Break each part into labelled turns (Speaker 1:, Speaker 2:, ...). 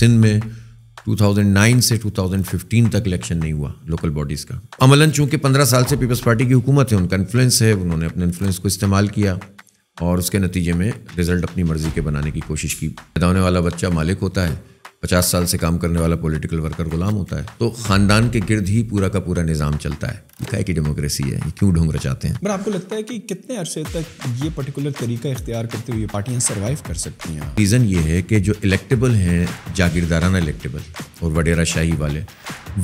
Speaker 1: सिंध में 2009 से 2015 तक इलेक्शन नहीं हुआ लोकल बॉडीज़ का अमलन चूंकि 15 साल से पीपल्स पार्टी की हुकूमत है उनका इन्फ्लुएंस है उन्होंने अपने इन्फ्लुएंस को इस्तेमाल किया और उसके नतीजे में रिजल्ट अपनी मर्ज़ी के बनाने की कोशिश की पैदा होने वाला बच्चा मालिक होता है पचास साल से काम करने वाला पॉलिटिकल वर्कर गुलाम होता है तो खानदान के गिर्द ही पूरा का पूरा निज़ाम चलता है काय की डेमोक्रेसी है ये क्यों ढोंग रचाते हैं
Speaker 2: पर आपको लगता है कि कितने अरसे तक ये पर्टिकुलर तरीका इख्तियार करते हुए पार्टियाँ सर्वाइव कर सकती हैं
Speaker 1: रीज़न ये है कि जो इलेक्टेबल हैं जागीरदाराना इलेक्टेबल और वडेरा शाही वाले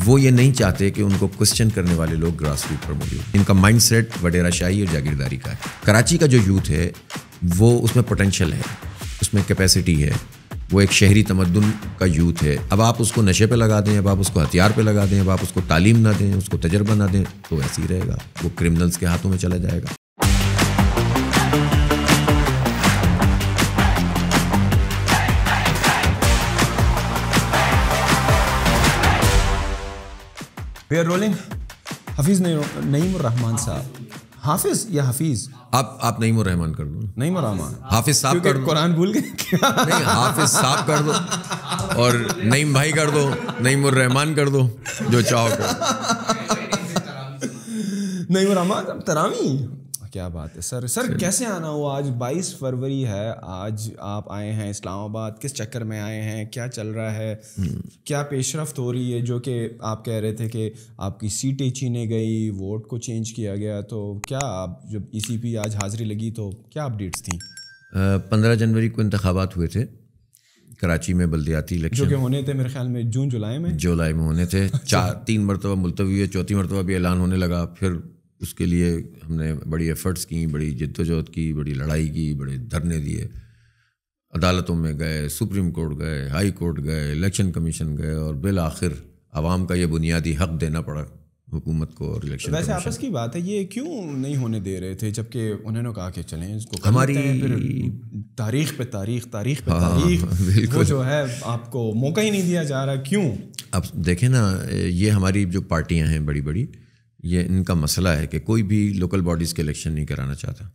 Speaker 1: वो ये नहीं चाहते कि उनको क्वेश्चन करने वाले लोग ग्रास रूट पर मौजूद इनका माइंड सेट वडेरा शाही और जागीरदारी का है कराची का जो यूथ है वो उसमें पोटेंशल है उसमें कैपेसिटी है वो एक शहरी तमदन का यूथ है अब आप उसको नशे पे लगा दें अब आप उसको हथियार पे लगा दें अब आप उसको तालीम ना दें उसको तजर्बा ना दें तो ऐसे ही रहेगा वो क्रिमिनल्स के हाथों में चला जाएगा
Speaker 2: रोलिंग हफीज नईम रहमान साहब हाफिज या हफीज आप आप नईम रहमान कर दो
Speaker 1: नहीं रहमान हाफिज साहब कर कुरान भूल गए
Speaker 2: नहीं हाफिज साहब कर दो और नईम भाई
Speaker 1: कर दो नईम रहमान कर दो जो चाहो नहीं
Speaker 2: नईम तरामी क्या बात है सर सर कैसे आना हुआ आज 22 फरवरी है आज आप आए हैं इस्लामाबाद किस चक्कर में आए हैं क्या चल रहा है हम्म। क्या पेशरफ्त हो रही है जो कि आप कह रहे थे कि आपकी सीटें छीने गई वोट को चेंज किया गया तो क्या आप जब ई e आज हाजिरी लगी तो क्या अपडेट्स थी
Speaker 1: पंद्रह जनवरी को इंतबात हुए थे कराची में बल्दियाती इलेक्शन जो कि
Speaker 2: होने थे मेरे ख्याल में जून जुलाई में
Speaker 1: जुलाई में होने थे अच्छा। चार तीन मरतबा मुलतवी हुए चौथी मरतबा भी ऐलान होने लगा फिर उसके लिए हमने बड़ी एफ़र्ट्स की बड़ी जद्दोजहद की बड़ी लड़ाई की बड़े धरने दिए अदालतों में गए सुप्रीम कोर्ट गए हाई कोर्ट गए इलेक्शन कमीशन गए और बिल आखिर आवाम का ये बुनियादी हक देना पड़ा हुकूमत को और इलेक्शन वैसे आपस
Speaker 2: की बात है ये क्यों नहीं होने दे रहे थे जबकि उन्होंने कहा कि चलें इसको हमारी तारीख पे तारीख तारीख पे हाँ, तारीख वो जो है आपको मौका ही नहीं दिया जा रहा क्यों
Speaker 1: अब देखें ना ये हमारी जो पार्टियां हैं बड़ी बड़ी ये इनका मसला है कि कोई भी लोकल बॉडीज़ के इलेक्शन नहीं कराना चाहता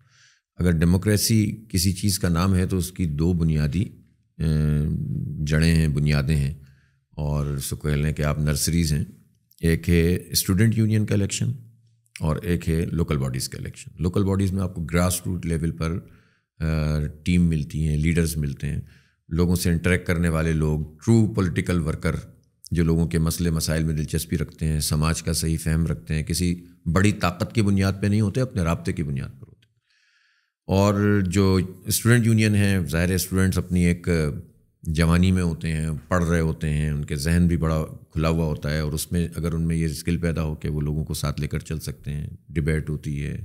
Speaker 1: अगर डेमोक्रेसी किसी चीज़ का नाम है तो उसकी दो बुनियादी जड़ें हैं बुनियादें हैं और उसको कह लें कि आप नर्सरीज़ हैं एक है स्टूडेंट यूनियन का इलेक्शन और एक है लोकल बॉडीज़ का इलेक्शन लोकल बॉडीज़ में आपको ग्रास रूट लेवल पर टीम मिलती हैं लीडर्स मिलते हैं लोगों से इंटरेक्ट करने वाले लोग ट्रू पॉलिटिकल वर्कर जो लोगों के मसले मसाइल में दिलचस्पी रखते हैं समाज का सही फहम रखते हैं किसी बड़ी ताकत की बुनियाद पर नहीं होते अपने रबते की बुनियाद पर होते और जो स्टूडेंट यूनियन हैं ज़ाहिर स्टूडेंट्स अपनी एक जवानी में होते हैं पढ़ रहे होते हैं उनके जहन भी बड़ा खुला हुआ होता है और उसमें अगर उनमें ये स्किल पैदा हो कि वो लोगों को साथ लेकर चल सकते हैं डिबेट होती है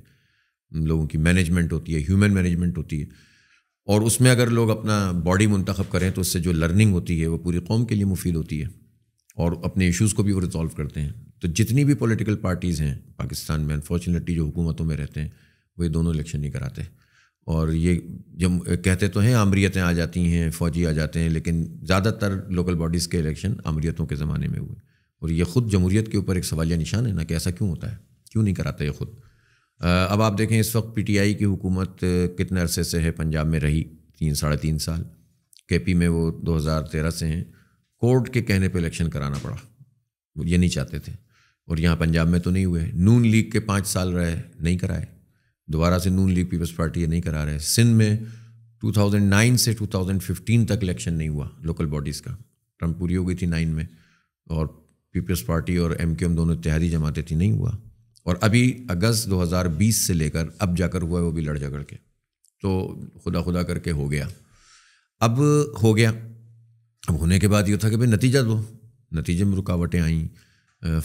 Speaker 1: लोगों की मैनेजमेंट होती है ह्यूमन मैनेजमेंट होती है और उसमें अगर लोग अपना बॉडी मंतखब करें तो उससे जो लर्निंग होती है वो पूरी कौम के लिए मुफीद होती है और अपने इश्यूज़ को भी वो रिजॉल्व करते हैं तो जितनी भी पॉलिटिकल पार्टीज़ हैं पाकिस्तान में अनफॉर्चुनेटली जो हुकूमतों में रहते हैं वो ये दोनों इलेक्शन नहीं कराते और ये जब कहते तो हैं आमरीतें आ जाती हैं फौजी आ जाते हैं लेकिन ज़्यादातर लोकल बॉडीज़ के इलेक्शन आमरीतों के ज़माने में हुए और ये ख़ुद जमहूरीत के ऊपर एक सवालिया निशान है ना कि ऐसा क्यों होता है क्यों नहीं कराते ये ख़ुद अब आप देखें इस वक्त पीटीआई की हुकूमत कितने अरसे से है पंजाब में रही तीन साढ़े तीन साल के पी में वो 2013 से हैं कोर्ट के कहने पे इलेक्शन कराना पड़ा वो ये नहीं चाहते थे और यहाँ पंजाब में तो नहीं हुए नून लीग के पाँच साल रहे नहीं कराए दोबारा से नून लीग पीपल्स पार्टी ये नहीं करा रहे सिंध में 2009 से 2015 तक इलेक्शन नहीं हुआ लोकल बॉडीज़ का टर्म पूरी हो गई थी नाइन में और पीपल्स पार्टी और एम दोनों इतिहादी जमाते थी नहीं हुआ और अभी अगस्त 2020 से लेकर अब जाकर हुआ है वो भी लड़ झगड़ के तो खुदा खुदा करके हो गया अब हो गया अब होने के बाद ये था कि भाई नतीजा दो नतीजे में रुकावटें आईं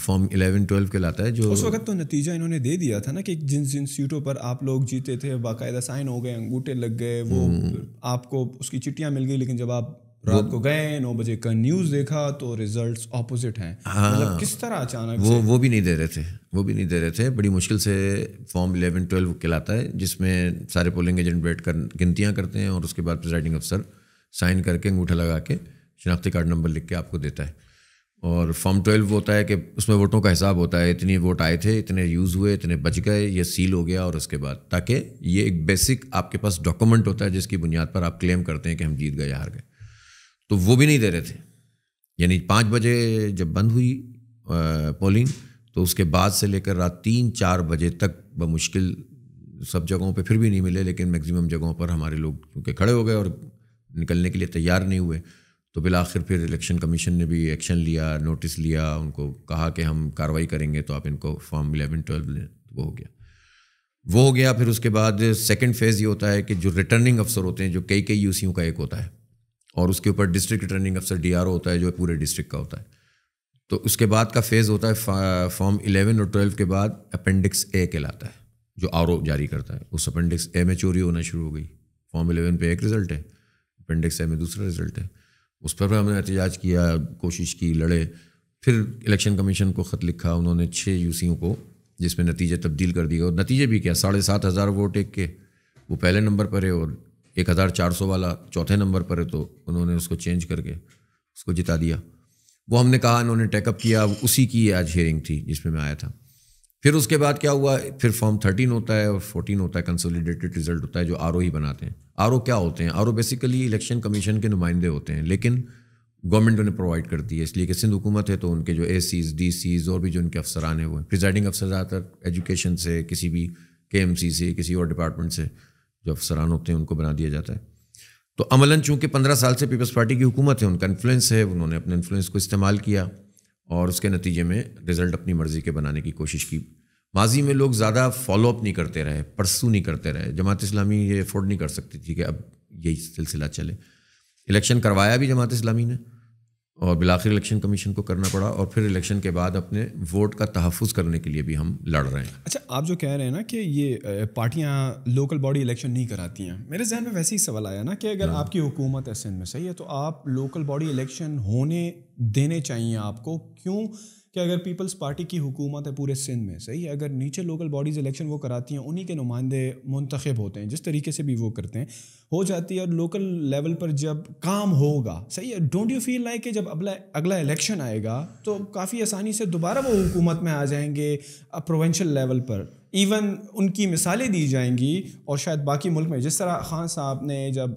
Speaker 1: फॉर्म इलेवन ट्वेल्व लाता है जो उस वक्त
Speaker 2: तो नतीजा इन्होंने दे दिया था ना कि जिन जिन सीटों पर आप लोग जीते थे बाकायदा साइन हो गए अंगूठे लग गए वो हम्म। आपको उसकी चिट्ठियाँ मिल गई लेकिन जब आप रात को गए नौ बजे का न्यूज़ देखा तो रिजल्ट्स ऑपोजिट हैं हाँ, मतलब किस तरह अचानक वो
Speaker 1: वो भी नहीं दे रहे थे वो भी नहीं दे रहे थे बड़ी मुश्किल से फॉर्म इलेवन ट्वेल्व कहलाता है जिसमें सारे पोलिंग एजेंट बैठ कर गिनतियाँ करते हैं और उसके बाद प्रिजाइडिंग अफसर साइन करके अंगूठा लगा के शिनाख्ती कार्ड नंबर लिख के आपको देता है और फॉर्म ट्वेल्व होता है कि उसमें वोटों का हिसाब होता है इतने वोट आए थे इतने यूज़ हुए इतने बच गए ये सील हो गया और उसके बाद ताकि ये एक बेसिक आपके पास डॉक्यूमेंट होता है जिसकी बुनियाद पर आप क्लेम करते हैं कि हम जीत गए या हार गए तो वो भी नहीं दे रहे थे यानी पाँच बजे जब बंद हुई पोलिंग तो उसके बाद से लेकर रात तीन चार बजे तक बमुश्किल सब जगहों पर फिर भी नहीं मिले लेकिन मैक्सिमम जगहों पर हमारे लोग क्योंकि खड़े हो गए और निकलने के लिए तैयार नहीं हुए तो बिल आखिर फिर इलेक्शन कमीशन ने भी एक्शन लिया नोटिस लिया उनको कहा कि हम कार्रवाई करेंगे तो आप इनको फॉर्म इलेवन ट्वेल्व लें तो वो हो गया वो हो गया फिर उसके बाद सेकंड फेज़ ये होता है कि जो रिटर्निंग अफसर होते हैं जो कई कई यू का एक होता है और उसके ऊपर डिस्ट्रिक्ट रिटर्निंग अफसर डी होता है जो पूरे डिस्ट्रिक्ट का होता है तो उसके बाद का फेज़ होता है फॉर्म इलेवन और ट्वेल्व के बाद अपेंडिक्स ए कहलाता है जो आर जारी करता है उस अपेंडिक्स ए में चोरी होना शुरू हो गई फॉर्म इलेवन पे एक रिज़ल्ट है अपेंडिक्स ए में दूसरा रिज़ल्ट है उस पर हमने एहतजाज किया कोशिश की लड़े फिर इलेक्शन कमीशन को ख़त लिखा उन्होंने छः यूसीओं को जिसमें नतीजे तब्दील कर दिए और नतीजे भी क्या साढ़े सात हज़ार वोट एक के वो पहले नंबर पर है और एक हज़ार चार सौ वाला चौथे नंबर पर है तो उन्होंने उसको चेंज करके उसको जिता दिया वो हमने कहा उन्होंने टेकअप किया उसी की आज हेयरिंग थी जिसमें मैं आया था फिर उसके बाद क्या हुआ फिर फॉर्म थर्टीन होता है और फोर्टीन होता है कंसोलिडेटेड रिजल्ट होता है जो आर ही बनाते हैं आर क्या होते हैं आर बेसिकली इलेक्शन कमीशन के नुमाइंदे होते हैं लेकिन गवर्नमेंट उन्हें प्रोवाइड करती है इसलिए कि सिंध हुकूमत है तो उनके जो ए सीज डी सीज और भी जो उनके अफसरान हैं वो हैं प्रिजाइडिंग अफसर ज़्यादातर एजुकेशन से किसी भी के एम सी से किसी और डिपार्टमेंट से जो अफसरान होते हैं उनको बना दिया जाता है तो अमलन चूँकि पंद्रह साल से पीपल्स पार्टी की हुकूमत है उनका इन्फ्लुएंस है उन्होंने अपने इन्फ्लुएंस को इस्तेमाल किया और उसके नतीजे में रिज़ल्ट अपनी मर्ज़ी के बनाने की कोशिश की माजी में लोग ज़्यादा फॉलोअप नहीं करते रहे परसू नहीं करते रहे जमात इस्लामी ये अफोर्ड नहीं कर सकती थी कि अब यही सिलसिला चले इलेक्शन करवाया भी जमात इस्लामी ने और बिलाखिर इलेक्शन कमीशन को करना पड़ा और फिर इलेक्शन के बाद अपने वोट का तहफ़ करने के लिए भी हम
Speaker 2: लड़ रहे हैं अच्छा आप जो कह रहे हैं ना कि ये पार्टियाँ लोकल बॉडी इलेक्शन नहीं कराती हैं मेरे जहन में वैसे ही सवाल आया ना कि अगर हाँ। आपकी हुकूमत है सिंध में सही है तो आप लोकल बॉडी इलेक्शन होने देने चाहिए आपको क्यों कि अगर पीपल्स पार्टी की हुकूमत है पूरे सिंध में सही है अगर नीचे लोकल बॉडीज़ इलेक्शन वो कराती हैं उन्हीं के नुमाइंदे मुंतखब होते हैं जिस तरीके से भी वो करते हैं हो जाती है और लोकल लेवल पर जब काम होगा सही है डोंट यू फील लाइक कि जब अगला अगला इलेक्शन आएगा तो काफ़ी आसानी से दोबारा वो हुकूमत में आ जाएंगे प्रोवेंशल लेवल पर इवन उनकी मिसालें दी जाएंगी और शायद बाकी मुल्क में जिस तरह खान साहब ने जब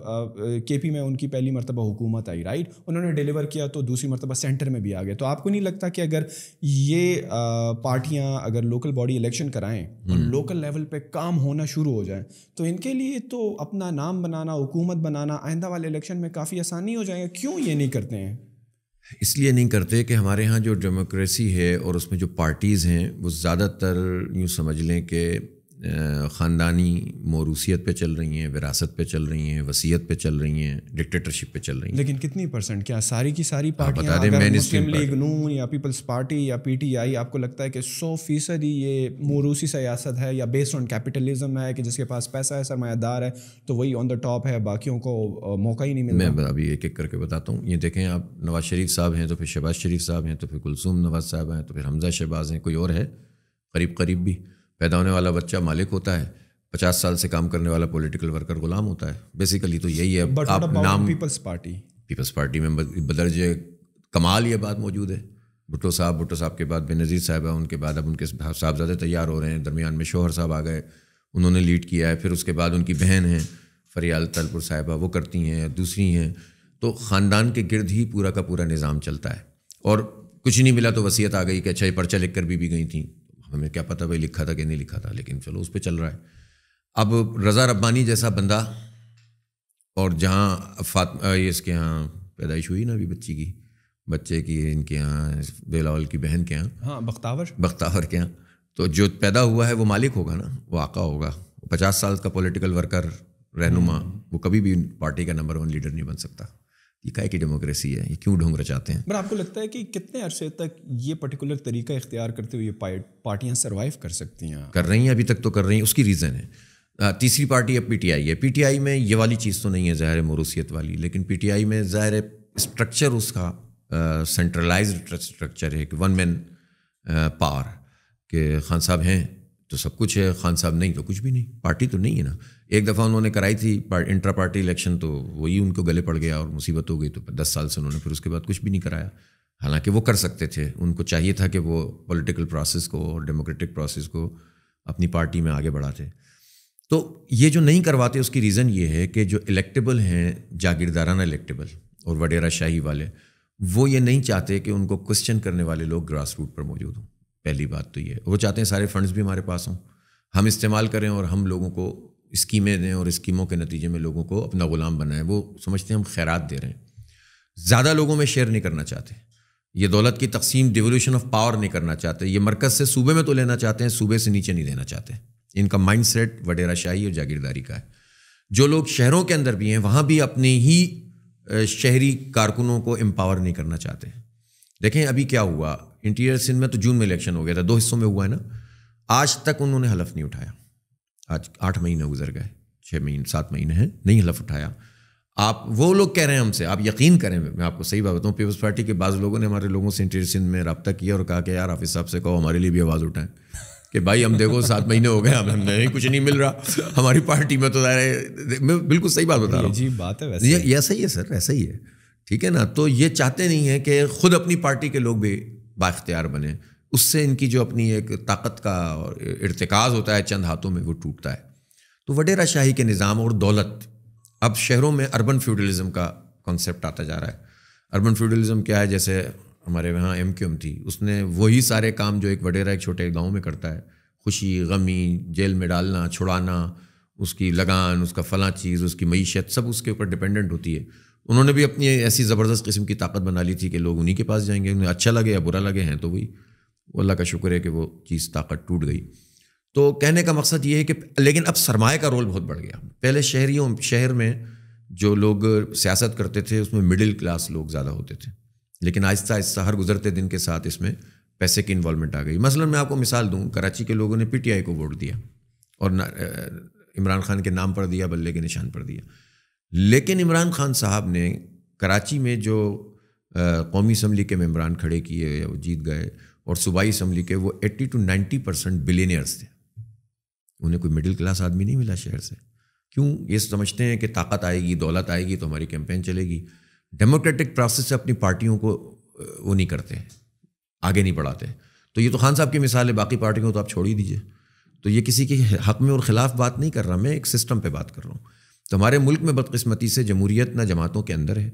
Speaker 2: के पी में उनकी पहली मरतबा हुकूमत आई राइट उन्होंने डिलीवर किया तो दूसरी मरतबा सेंटर में भी आ गया तो आपको नहीं लगता कि अगर ये पार्टियाँ अगर लोकल बॉडी इलेक्शन कराएँ और लोकल लेवल पर काम होना शुरू हो जाए तो इनके लिए तो अपना नाम बनाना हुकूमत बनाना आइंदा वाले इलेक्शन में काफ़ी आसानी हो जाएगा क्यों ये नहीं करते हैं
Speaker 1: इसलिए नहीं करते कि हमारे यहाँ जो डेमोक्रेसी है और उसमें जो पार्टीज़ हैं वो ज़्यादातर यूँ समझ लें कि ख़ानदानी मौरूसीत पे चल रही हैं विरासत पे चल रही हैं वसीयत पे चल रही हैं डिक्टेटरशिप पे चल रही हैं
Speaker 2: लेकिन कितनी परसेंट क्या सारी की सारी पार्टियां बता दें मुस्लिम लीग नून या पीपल्स पार्टी या पीटीआई आपको लगता है कि सौ फीसद ही ये मौरूसी सियासत है या बेस्ड ऑन कैपिटलिज्म है कि जिसके पास पैसा है सरमायादार है तो वही ऑन द टॉप है बाकियों को मौका ही नहीं मिलता मैं
Speaker 1: अभी एक एक करके बताता हूँ ये देखें आप नवाज़ शरीफ साहब हैं तो फिर शहबाज शरीफ साहब हैं तो फिर कुलसूम नवाज साहब हैं तो फिर हमजा शहबाज हैं कोई और है करीब करीब भी पैदा होने वाला बच्चा मालिक होता है पचास साल से काम करने वाला पॉलिटिकल वर्कर गुलाम होता है बेसिकली तो यही है But आप नाम पीपल्स पार्टी पीपल्स पार्टी में बदर्ज कमाल ये बात मौजूद है भुट्टो साहब भुट्टो साहब के बाद बेनज़ीर साहब है उनके बाद अब उनके साहबजादे तैयार हो रहे हैं दरमियान में शोहर साहब आ गए उन्होंने लीड किया है फिर उसके बाद उनकी बहन है फरियाल तलपुर साहिबा वो करती हैं दूसरी हैं तो ख़ानदान के गर्द ही पूरा का पूरा निज़ाम चलता है और कुछ नहीं मिला तो वसीयत आ गई कि अच्छा ये पर्चा लिख कर भी, भी गई थी हमें क्या पता भाई लिखा था कि नहीं लिखा था लेकिन चलो उस पर चल रहा है अब रज़ा रब्बानी जैसा बंदा और जहाँ फात ये इसके यहाँ पैदाइश हुई ना अभी बच्ची की बच्चे की इनके यहाँ बेलावल की बहन के यहाँ हाँ बख्तावर बख्तावर के यहाँ तो जो पैदा हुआ है वो मालिक होगा ना वो आका होगा पचास साल का पॉलिटिकल वर्कर रहनुमा हम्म। वो कभी भी पार्टी का नंबर वन लीडर नहीं बन सकता ये काय की डेमोक्रेसी है ये क्यों ढोंग रचाते हैं
Speaker 2: पर आपको लगता है कि कितने अरसे तक ये पर्टिकुलर तरीका इख्तियार करते हुए पार्टियाँ सर्वाइव कर सकती हैं
Speaker 1: कर रही हैं अभी तक तो कर रही हैं उसकी रीज़न है तीसरी पार्टी अब पीटीआई है पीटीआई में ये वाली चीज़ तो नहीं है ज़ाहिर मरूसीत वाली लेकिन पीटीआई में ज़ाहिर स्ट्रक्चर उसका सेंट्रलाइज स्ट्रक्चर है कि वन मैन पावर के खान साहब हैं तो सब कुछ है खान साहब नहीं तो कुछ भी नहीं पार्टी तो नहीं है ना एक दफ़ा उन्होंने कराई थी पार, इंट्रा पार्टी इलेक्शन तो वही उनको गले पड़ गया और मुसीबत हो गई तो दस साल से उन्होंने फिर उसके बाद कुछ भी नहीं कराया हालांकि वो कर सकते थे उनको चाहिए था कि वो पॉलिटिकल प्रोसेस को और डेमोक्रेटिक प्रोसेस को अपनी पार्टी में आगे बढ़ाते तो ये जो नहीं करवाते उसकी रीज़न ये है कि जो इलेक्टेबल हैं जागीरदाराना इलेक्टेबल और वडेरा शाही वाले वो ये नहीं चाहते कि उनको क्वेश्चन करने वाले लोग ग्रास रूट पर मौजूद हों पहली बात तो ये वो चाहते हैं सारे फंड्स भी हमारे पास हों हम इस्तेमाल करें और हम लोगों को स्कीमें दें और स्कीमों के नतीजे में लोगों को अपना ग़ुलाम बनाएं वो समझते हैं हम खैरात दे रहे हैं ज़्यादा लोगों में शेयर नहीं करना चाहते ये दौलत की तकसीम डिवोल्यूशन ऑफ पावर नहीं करना चाहते ये मरकज़ से सूबे में तो लेना चाहते हैं सूबे से नीचे नहीं देना चाहते इनका माइंड सेट वडेरा शाही और जागीरदारी का है जो लोग शहरों के अंदर भी हैं वहाँ भी अपने ही शहरी कारकुनों को एम्पावर नहीं करना चाहते देखें अभी क्या हुआ इंटीरियर सिंध में तो जून में इलेक्शन हो गया था दो हिस्सों में हुआ है ना आज तक उन्होंने हलफ नहीं उठाया आज आठ महीने गुजर गए छः महीने सात महीने हैं नहीं हलफ उठाया आप वो लोग कह रहे हैं हमसे आप यकीन करें मैं आपको सही बात बताऊँ पीपल्स पार्टी के बाद लोगों ने हमारे लोगों से इंटरेस्ट में रबता किया और कहा कि यार हाफिज साहब से कहो हमारे लिए भी आवाज़ उठाएं कि भाई हम देखो सात महीने हो गए हम हमने नहीं कुछ नहीं मिल रहा हमारी पार्टी में तो मैं बिल्कुल सही बात बता रहा हूँ जी
Speaker 2: बात है वैसे ये
Speaker 1: ऐसा ही है सर ऐसा ही है ठीक है ना तो ये चाहते नहीं हैं कि खुद अपनी पार्टी के लोग भी बाख्तियार बने उससे इनकी जो अपनी एक ताकत का और इरतकाज होता है चंद हाथों में वो टूटता है तो वडेरा शाही के निज़ाम और दौलत अब शहरों में अर्बन फ्यूडलिज़म का कॉन्सेप्ट आता जा रहा है अर्बन फ्यूडलिज़म क्या है जैसे हमारे वहाँ एम क्यूम थी उसने वही सारे काम जो एक वडेरा एक छोटे गाँव में करता है खुशी गमी जेल में डालना छुड़ाना उसकी लगान उसका फ़लाँ चीज़ उसकी मीशत सब उसके ऊपर डिपेंडेंट होती है उन्होंने भी अपनी ऐसी ज़बरदस्त किस्म की ताकत बना ली थी कि लोग उन्हीं के पास जाएंगे उन्हें अच्छा लगे या बुरा लगे हैं तो वही अल्लाह का शुक्र है कि वो चीज़ ताकत टूट गई तो कहने का मकसद ये है कि लेकिन अब सरमाए का रोल बहुत बढ़ गया पहले शहरीों शहर में जो लोग सियासत करते थे उसमें मिडिल क्लास लोग ज़्यादा होते थे लेकिन आहिस्ता आहिस्ता हर गुजरते दिन के साथ इसमें पैसे की इन्वॉलमेंट आ गई मसलन मैं आपको मिसाल दूँ कराची के लोगों ने पी को वोट दिया और इमरान खान के नाम पर दिया बल्ले के निशान पर दिया लेकिन इमरान खान साहब ने कराची में जो कौमी असम्बली के मम्बरान खड़े किए या वो जीत गए और सूबाई असम्बली के वो 80 टू 90 परसेंट बिलेनियर्स थे उन्हें कोई मिडिल क्लास आदमी नहीं मिला शहर से क्यों ये समझते हैं कि ताकत आएगी दौलत आएगी तो हमारी कैंपेन चलेगी डेमोक्रेटिक प्रोसेस से अपनी पार्टियों को वो नहीं करते आगे नहीं बढ़ाते तो ये तो खान साहब की मिसाल है बाकी पार्टियों को तो आप छोड़ ही दीजिए तो ये किसी के हक में और ख़िलाफ़ बात नहीं कर रहा मैं एक सिस्टम पर बात कर रहा हूँ तो हमारे मुल्क में बदकस्मती से जमूरीत ना जमातों के अंदर है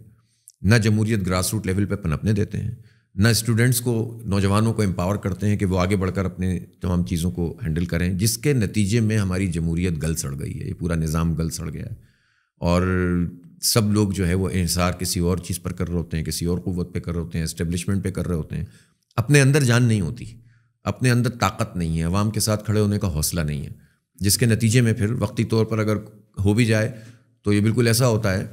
Speaker 1: ना जमूरीत ग्रास रूट लेवल पर पनपने देते हैं न स्टूडेंट्स को नौजवानों को एम्पावर करते हैं कि वो आगे बढ़कर अपने तमाम चीज़ों को हैंडल करें जिसके नतीजे में हमारी जमूरीत गल सड़ गई है ये पूरा निज़ाम गल सड़ गया है और सब लोग जो है वो इंसार किसी और चीज़ पर कर रहे होते हैं किसी और क़वत पर कर रहे होते हैं इस्टेब्लिशमेंट पर कर रहे होते हैं अपने अंदर जान नहीं होती अपने अंदर ताकत नहीं है अवाम के साथ खड़े होने का हौसला नहीं है जिसके नतीजे में फिर वक्ती तौर पर अगर हो भी जाए तो ये बिल्कुल ऐसा होता है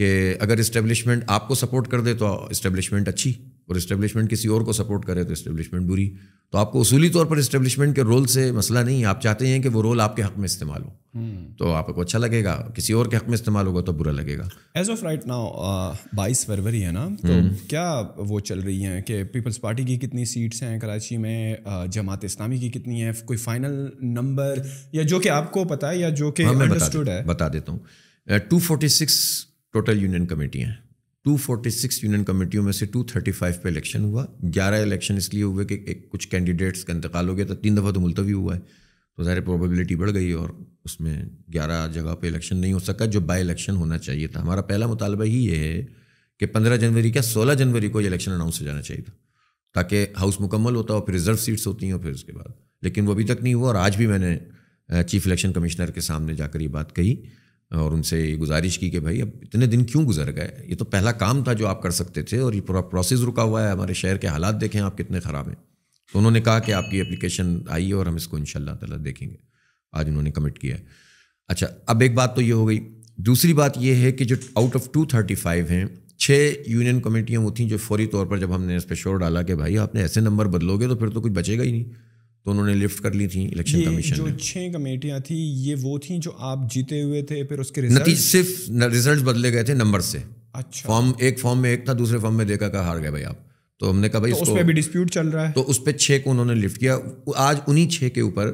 Speaker 1: कि अगर इस्टेब्लिशमेंट आपको सपोर्ट कर दे तो इस्टेब्लिशमेंट अच्छी और इस्टेब्लिशमेंट किसी और को सपोर्ट करे तो इस्टेब्लिशमेंट बुरी तो आपको उसूली तौर पर इस्टेब्लिशमेंट के रोल से मसला नहीं आप चाहते हैं कि वो रोल आपके हक में इस्तेमाल हो हम्म। तो आपको अच्छा लगेगा किसी और के हक में इस्तेमाल होगा तो बुरा लगेगा
Speaker 2: एज ऑफ राइट नाउ बाईस फरवरी है ना तो हम्म। क्या वो चल रही हैं कि पीपल्स पार्टी की कितनी सीट्स हैं कराची में जमात इस्लामी की कितनी है कोई फाइनल नंबर या जो कि आपको पता है या जो कि हाँ,
Speaker 1: बता देता हूँ two forty six total union कमेटियाँ हैं 246 यूनियन कमेटियों में से 235 पे इलेक्शन हुआ 11 इलेक्शन इसलिए हुए कि एक कुछ कैंडिडेट्स का इंतकाल हो गया था तीन दफ़ा तो मुलतवी हुआ है तो ज़ाहिर प्रोबेबिलिटी बढ़ गई और उसमें 11 जगह पे इलेक्शन नहीं हो सका जो बाई इलेक्शन होना चाहिए था हमारा पहला मुतालबा ही ये है कि 15 जनवरी का सोलह जनवरी को इलेक्शन अनाउंस हो जाना चाहिए था ताकि हाउस मुकम्मल होता और फिर रिजर्व सीट्स होती हैं और फिर उसके बाद लेकिन वो अभी तक नहीं हुआ और आज भी मैंने चीफ इलेक्शन कमिश्नर के सामने जाकर ये बात कही और उनसे ये गुजारिश की कि भाई अब इतने दिन क्यों गुजर गए ये तो पहला काम था जो आप कर सकते थे और ये पूरा प्रोसेस रुका हुआ है हमारे शहर के हालात देखें आप कितने ख़राब हैं तो उन्होंने कहा कि आपकी एप्लीकेशन आई है और हम इसको इन ताला देखेंगे आज उन्होंने कमिट किया है अच्छा अब एक बात तो ये हो गई दूसरी बात यह है कि जो out of two thirty five हैं छः यूनियन कमेटियाँ वो थी जो फौरी तौर पर जब हमने इस पर शोर डाला कि भाई आपने ऐसे नंबर बदलोगे तो फिर तो कुछ बचेगा ही नहीं तो उन्होंने लिफ्ट कर ली थी इलेक्शन कमीशन जो
Speaker 2: छह कमेटियां थी ये वो थी जो आप जीते हुए थे फिर उसके नतीजे
Speaker 1: सिर्फ रिजल्ट बदले गए थे नंबर से अच्छा फॉर्म एक फॉर्म में एक था दूसरे फॉर्म में देखा कहा हार गए भाई आप तो हमने कहा भाई तो उस पर भी डिस्प्यूट चल रहा है तो उस पर छः को उन्होंने लिफ्ट किया आज उन्हीं छः के ऊपर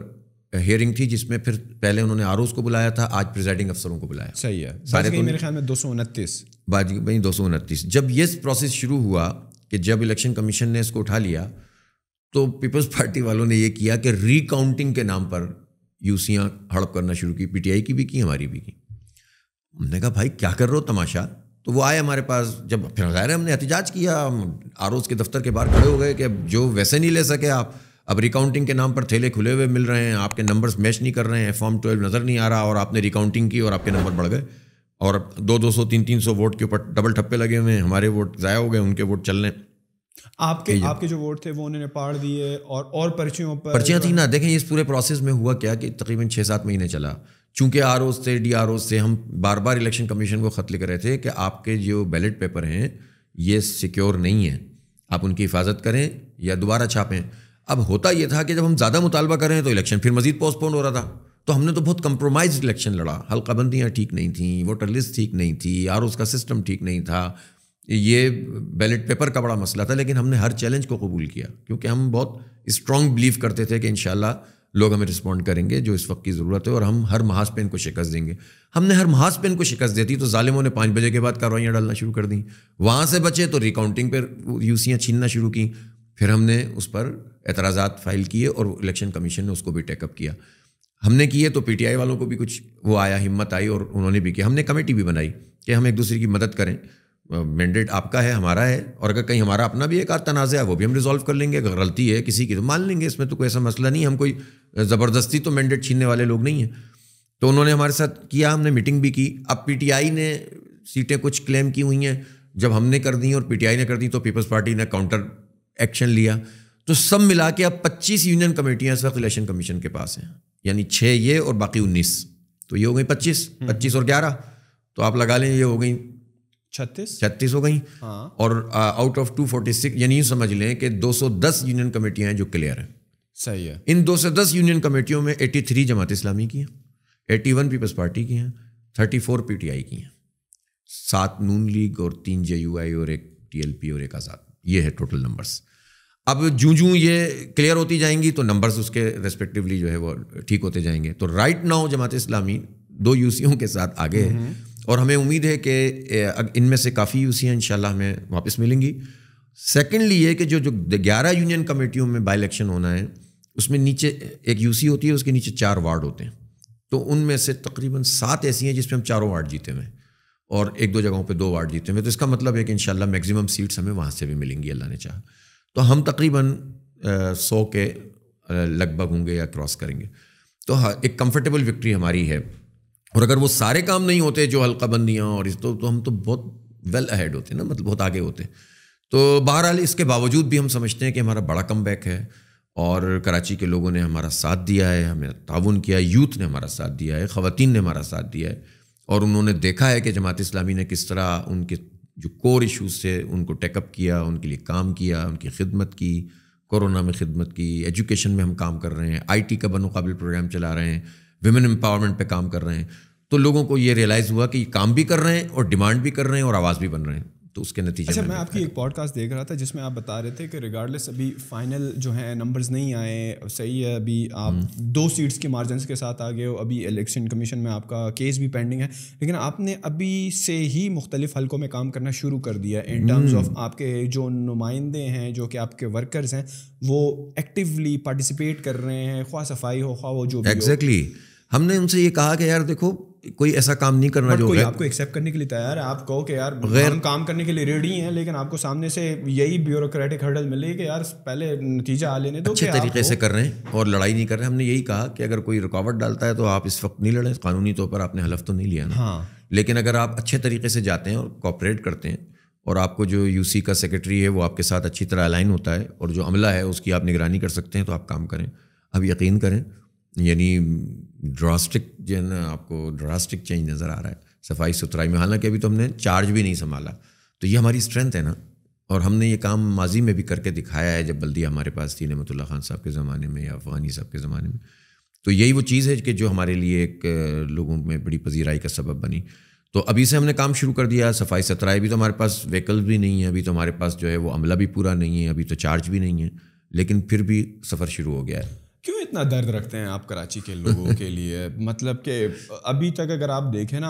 Speaker 1: हियरिंग थी जिसमें फिर पहले उन्होंने आर को बुलाया था आज प्रिजाइडिंग अफसरों को बुलाया सही है सारे तो मेरे ख्याल में दो सौ उनतीस बाजी भाई दो सौ उनतीस जब ये प्रोसेस शुरू हुआ कि जब इलेक्शन कमीशन ने इसको उठा लिया तो पीपल्स पार्टी वालों ने ये किया कि रिकाउंटिंग के नाम पर यूसियाँ हड़प करना शुरू की पीटीआई की भी की हमारी भी की हमने कहा भाई क्या कर रहे हो तमाशा तो वो आए हमारे पास जब फिर ज़ाहिर हमने एहतजाज किया हम आर के दफ्तर के बाहर खड़े हो गए कि अब जो वैसे नहीं ले सके आप अब रिकाउंटिंग के नाम पर थैले खुले हुए मिल रहे हैं आपके नंबर्स मैच नहीं कर रहे हैं फॉर्म ट्वेल्व नज़र नहीं आ रहा और आपने रिकाउंटिंग की और आपके नंबर बढ़ गए और दो दो सौ तीन तीन सौ वोट के ऊपर डबल ठप्पे लगे हुए हैं हमारे वोट ज़ाया हो गए उनके वोट चल रहे हैं
Speaker 2: आपके आपके जो वोट थे वो उन्होंने पाड़ दिए और और पर्चियों पर पर्चियाँ थी ना देखें
Speaker 1: इस पूरे प्रोसेस में हुआ क्या कि तकरीबन छः सात महीने चला चूंकि आर ओ से डी आर ओ से हम बार बार इलेक्शन कमीशन को ख़त लिख रहे थे कि आपके जो बैलेट पेपर हैं ये सिक्योर नहीं है आप उनकी हिफाजत करें या दोबारा छापें अब होता यह था कि जब हम ज़्यादा मुतालबा करें तो इलेक्शन फिर मजीद पोस्टपोन हो रहा था तो हमने तो बहुत कंप्रोमाइज इलेक्शन लड़ा हल्का बंदियाँ ठीक नहीं थी वोटर लिस्ट ठीक नहीं थी आर का सिस्टम ठीक नहीं था ये बैलेट पेपर का बड़ा मसला था लेकिन हमने हर चैलेंज को कबूल किया क्योंकि हम बहुत स्ट्रॉन्ग बिलीव करते थे कि इन लोग हमें रिस्पॉन्ड करेंगे जो इस वक्त की ज़रूरत है और हम हर महाज पे इनको शिकस्त देंगे हमने हर महाज पे इनको शिकस्त देती तो ालिमों ने पाँच बजे के बाद कार्रवाइयाँ डालना शुरू कर दी वहाँ से बचे तो रिकाउंटिंग पर यूसियाँ छीनना शुरू की फिर हमने उस पर एतराज़ा फाइल किए और इलेक्शन कमीशन ने उसको भी टेकअप किया हमने किए तो पीटीआई वालों को भी कुछ वो आया हिम्मत आई और उन्होंने भी किया हमने कमेटी भी बनाई कि हम एक दूसरे की मदद करें मैंडेट आपका है हमारा है और अगर कहीं हमारा अपना भी एक आध तनाज़ है वो भी हम रिजॉल्व कर लेंगे अगर गलती है किसी की तो मान लेंगे इसमें तो कोई ऐसा मसला नहीं हम कोई ज़बरदस्ती तो मैंडेट छीनने वाले लोग नहीं हैं तो उन्होंने हमारे साथ किया हमने मीटिंग भी की अब पीटीआई ने सीटें कुछ क्लेम की हुई हैं जब हमने कर दी और पीटीआई ने कर दी तो पीपल्स पार्टी ने काउंटर एक्शन लिया तो सब मिला के अब पच्चीस यूनियन कमेटियाँ इस वक्त इलेक्शन कमीशन के पास हैं यानी छः ये और बाकी उन्नीस तो ये हो गई पच्चीस पच्चीस और ग्यारह तो आप लगा लें ये हो गई छत्तीस छत्तीस हो गई हाँ। और out of two forty six यानी समझ लें कि दो सौ दस यूनियन कमेटियां हैं जो क्लियर हैं सही है इन दो सौ दस यूनियन कमेटियों में एट्टी थ्री जमात इस्लामी की हैं एट्टी वन पीपल्स पार्टी की हैं thirty four P T I की हैं सात नून लीग और तीन जे यू आई और एक टी एल पी और एक आज़ाद ये है टोटल नंबर्स अब जूँ जू ये क्लियर होती जाएंगी तो नंबर्स उसके रेस्पेक्टिवली जो है वो ठीक होते जाएंगे तो राइट नाउ जमात इस्लामी दो यूसीओ के साथ आगे है हम्म। और हमें उम्मीद है कि इनमें से काफ़ी यूसियाँ इन हमें वापस मिलेंगी सेकेंडली ये कि जो जो ग्यारह यूनियन कमेटियों में बाई इलेक्शन होना है उसमें नीचे एक यूसी होती है उसके नीचे चार वार्ड होते हैं तो उनमें से तकरीबन सात ऐसी हैं जिसमें हम चारों वार्ड जीते हुए और एक दो जगहों पे दो वार्ड जीते हुए तो इसका मतलब है कि इन मैक्सिमम सीट्स हमें वहाँ से भी मिलेंगी अल्लाह ने चाहा तो हम तकरीबन सौ के लगभग होंगे या क्रॉस करेंगे तो हाँ एक कंफर्टेबल विक्ट्री हमारी है और अगर वो सारे काम नहीं होते जो हल्का बंदियाँ और इस तो, तो हम तो बहुत वेल अहेड होते ना मतलब बहुत आगे होते तो बहरहाल इसके बावजूद भी हम समझते हैं कि हमारा बड़ा कम है और कराची के लोगों ने हमारा साथ दिया है हमें ताउन किया है यूथ ने हमारा साथ दिया है ख़वान ने हमारा साथ दिया है और उन्होंने देखा है कि जमात इस्लामी ने किस तरह उनके जो कोर इश्यूज़ थे उनको टेकअप किया उनके लिए काम किया उनकी खिदमत की कोरोना में खिदमत की एजुकेशन में हम काम कर रहे हैं आईटी का बनोकाबिल प्रोग्राम चला रहे हैं वेमेन एम्पावरमेंट पे काम कर रहे हैं तो लोगों को ये रियलाइज़ हुआ कि काम भी कर रहे हैं और डिमांड भी कर रहे हैं और आवाज़ भी बन रहे हैं तो उसके नतीजे अच्छा मैं
Speaker 2: आपकी एक पॉडकास्ट देख रहा था जिसमें आप बता रहे थे कि रिगार्डलेस अभी फाइनल जो है नंबर्स नहीं आए सही है अभी आप हम्म। दो सीट्स के मार्जिन के साथ आ गए हो अभी इलेक्शन कमीशन में आपका केस भी पेंडिंग है लेकिन आपने अभी से ही मुख्तलिफ हल्कों में काम करना शुरू कर दिया इन टर्म्स ऑफ आपके जो नुमाइंदे हैं जो कि आपके वर्कर्स हैं वो एक्टिवली पार्टिसिपेट कर रहे हैं ख्वा सफाई हो ख्वा वो जो एग्जैक्टली
Speaker 1: हमने उनसे ये कहा कि यार देखो कोई ऐसा काम नहीं करना जो कोई आपको
Speaker 2: एक्सेप्ट करने के लिए तैयार है आप कहो कि यार गैर काम करने के लिए रेडी हैं लेकिन आपको सामने से यही ब्यूरोक्रेटिक हर्डल मिले कि यार पहले नतीजा आ लेने दो अच्छे तरीके से
Speaker 1: कर रहे हैं और लड़ाई नहीं कर रहे हमने यही कहा कि अगर कोई रुकावट डालता है तो आप इस वक्त नहीं लड़ें कानूनी तौर पर आपने हलफ तो नहीं लिया ना हाँ लेकिन अगर आप अच्छे तरीके से जाते हैं और कॉपरेट करते हैं और आपको जो यूसी का सेक्रेटरी है वो आपके साथ अच्छी तरह अलाइन होता है और जो अमला है उसकी आप निगरानी कर सकते हैं तो आप काम करें अब यकीन करें यानी ड्रास्टिक जो है ना आपको ड्रास्टिक चेंज नज़र आ रहा है सफाई सुथराई में हालांकि अभी तो हमने चार्ज भी नहीं संभाला तो ये हमारी स्ट्रेंथ है ना और हमने ये काम माजी में भी करके दिखाया है जब बल्दिया हमारे पास थी नमतुल्ला खान साहब के ज़माने में या अफगानी साहब के ज़माने में तो यही वो चीज़ है कि जो हमारे लिए एक लोगों में बड़ी पजीराई का सबब बनी तो अभी से हमने काम शुरू कर दिया सफाई सतराई भी तो हमारे पास व्हीकल भी नहीं है अभी तो हमारे पास जो है वो अमला भी पूरा नहीं है अभी तो चार्ज भी नहीं है लेकिन फिर भी सफ़र शुरू हो गया है
Speaker 2: क्यों इतना दर्द रखते हैं आप कराची के लोगों के लिए मतलब कि अभी तक अगर आप देखें ना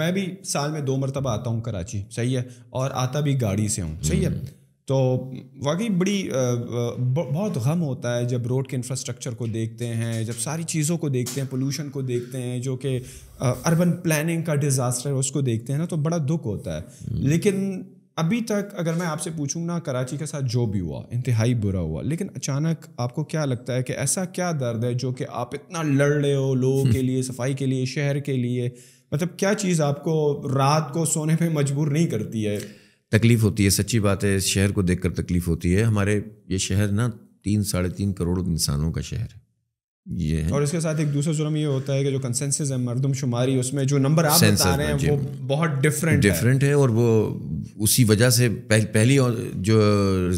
Speaker 2: मैं भी साल में दो मरतबा आता हूँ कराची सही है और आता भी गाड़ी से हूँ सही है हम्म। तो वाकई बड़ी बहुत गम होता है जब रोड के इंफ्रास्ट्रक्चर को देखते हैं जब सारी चीज़ों को देखते हैं पोल्यूशन को देखते हैं जो कि अर्बन प्लानिंग का डिज़ास्टर है उसको देखते हैं ना तो बड़ा दुख होता है हम्म। लेकिन अभी तक अगर मैं आपसे पूछूँ ना कराची के साथ जो भी हुआ इंतहाई बुरा हुआ लेकिन अचानक आपको क्या लगता है कि ऐसा क्या दर्द है जो कि आप इतना लड़ रहे हो लोगों हम्म। के लिए सफाई के लिए शहर के लिए मतलब क्या चीज़ आपको रात को सोने पे मजबूर नहीं करती है
Speaker 1: तकलीफ़ होती है सच्ची बात है इस शहर को देखकर तकलीफ़ होती है हमारे ये शहर ना तीन साढ़े तीन करोड़ इंसानों का शहर है ये है और
Speaker 2: इसके साथ एक दूसरा जुर्म ये होता है कि जो कंसेंसस है शुमारी उसमें जो नंबर आप बता रहे हैं हाँ वो बहुत डिफरेंट डिफरेंट
Speaker 1: है।, है और वो उसी वजह से पह, पहली और जो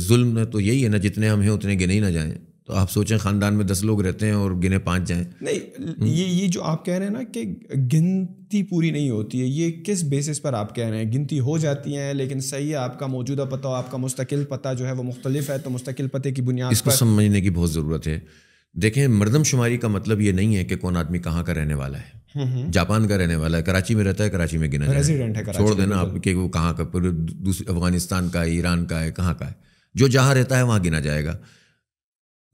Speaker 1: जुल्म तो यही है ना जितने हम हैं उतने गिने ही ना जाएं तो आप सोचें खानदान में दस लोग रहते हैं और गिने पाँच जाएँ
Speaker 2: नहीं हम्म। ये ये जो आप कह रहे हैं ना कि गिनती पूरी नहीं होती है ये किस बेसिस पर आप कह रहे हैं गिनती हो जाती है लेकिन सही है आपका मौजूदा पता आपका मुस्तकिल पता जो है वो मुख्तलिफ है तो मुस्तकिल पते की बुनियाद इसको समझने
Speaker 1: की बहुत ज़रूरत है देखें मरदमशुमारी का मतलब ये नहीं है कि कौन आदमी कहाँ का रहने वाला है हम्म, हम्म। जापान का रहने वाला है कराची में रहता है कराची में गिना रेजिडेंट है छोड़ देना आप कि वो कहाँ का दूसरे अफगानिस्तान का है ईरान का है कहाँ का है जो जहाँ रहता है वहाँ गिना जाएगा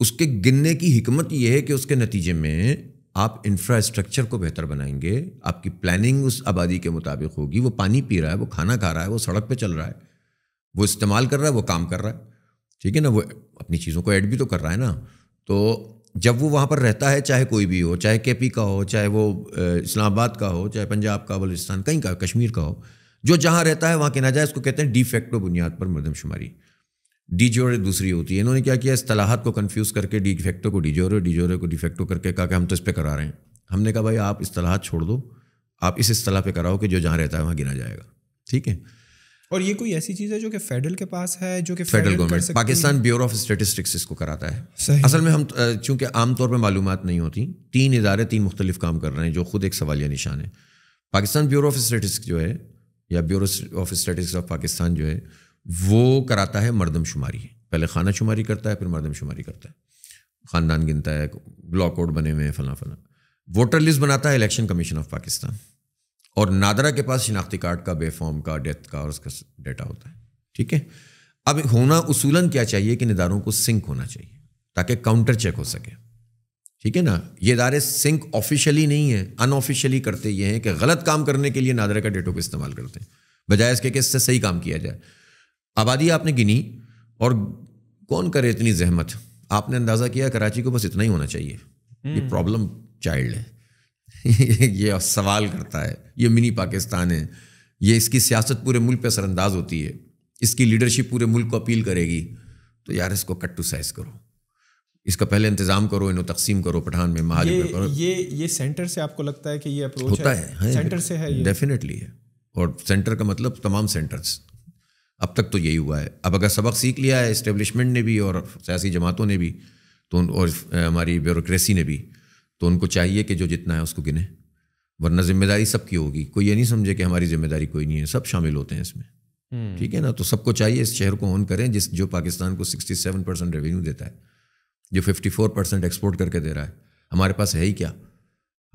Speaker 1: उसके गिनने की हमत यह है कि उसके नतीजे में आप इंफ्रास्ट्रक्चर को बेहतर बनाएंगे आपकी प्लानिंग उस आबादी के मुताबिक होगी वो पानी पी रहा है वो खाना खा रहा है वो सड़क पे चल रहा है वो इस्तेमाल कर रहा है वो काम कर रहा है ठीक है ना वो अपनी चीज़ों को ऐड भी तो कर रहा है ना तो जब वो वहाँ पर रहता है चाहे कोई भी हो चाहे के का हो चाहे वो इस्लामाबाद का हो चाहे पंजाब का बलिस्तान कहीं का कश्मीर का हो जो जहाँ रहता है वहाँ के जाए इसको कहते हैं डिफेक्टो बुनियाद पर मरदमशुमारी डी डीजोरे दूसरी होती है इन्होंने क्या किया इसलाहत को कन्फ्यूज़ करके डिफेक्टो को डी डी जोर को डिफेक्टो करके कहा कि हम तो इस पर करा रहे हैं हमने कहा भाई आप असलाहत छोड़ दो आप इस असलाह पर कराओ कि जो जहाँ रहता है वहाँ गिना जाएगा ठीक है
Speaker 2: और ये कोई ऐसी चीज़ है जो कि फेडरल के पास है जो कि federal government Pakistan
Speaker 1: Bureau of Statistics इसको कराता है असल में हम चूंकि तौर पर मालूम नहीं होती तीन इदारे तीन मुख्तलिफ काम कर रहे हैं जो खुद एक सवालिया निशान है पाकिस्तान ब्यूरो ऑफ स्टेटिस्टिक्स जो है या bureau of statistics of Pakistan जो है वो कराता है मरदमशुमारी पहले खाना शुमारी करता है फिर मरदमशुमारी करता है ख़ानदान गिनता है ब्लॉक कोड बने हुए हैं फला फला वोटर लिस्ट बनाता है इलेक्शन कमीशन ऑफ पाकिस्तान और नादरा के पास शिनाख्ती कार्ड का बेफॉर्म का डेथ का और उसका डेटा होता है ठीक है अब होना उसूलन क्या चाहिए कि निदारों को सिंक होना चाहिए ताकि काउंटर चेक हो सके ठीक है ना ये इदारे सिंक ऑफिशियली नहीं है अनऑफिशियली करते ये हैं कि गलत काम करने के लिए नादरा का डेटो को इस्तेमाल करते हैं बजाय इसके कि इससे सही काम किया जाए आबादी आपने गिनी और कौन करे इतनी जहमत आपने अंदाज़ा किया कराची को बस इतना ही होना चाहिए ये हम्म। प्रॉब्लम चाइल्ड है ये सवाल करता है ये मिनी पाकिस्तान है ये इसकी सियासत पूरे मुल्क पे असरअंदाज होती है इसकी लीडरशिप पूरे मुल्क को अपील करेगी तो यार इसको कट टू साइज करो इसका पहले इंतजाम करो इन्हों तकसीम करो पठान में महाजन में करो
Speaker 2: ये ये सेंटर से आपको लगता है कि ये अप्रोच होता है, है, है सेंटर से है
Speaker 1: डेफिनेटली है और सेंटर का मतलब तमाम सेंटर्स अब तक तो यही हुआ है अब अगर सबक सीख लिया है इस्टेब्लिशमेंट ने भी और सियासी जमातों ने भी तो और हमारी ब्यूरोसी ने भी तो उनको चाहिए कि जो जितना है उसको गिने वरना जिम्मेदारी सबकी होगी कोई ये नहीं समझे कि हमारी जिम्मेदारी कोई नहीं है सब शामिल होते हैं इसमें हम्म। ठीक है ना तो सबको चाहिए इस शहर को ऑन करें जिस जो पाकिस्तान को 67 परसेंट रेवेन्यू देता है जो 54 परसेंट एक्सपोर्ट करके दे रहा है हमारे पास है ही क्या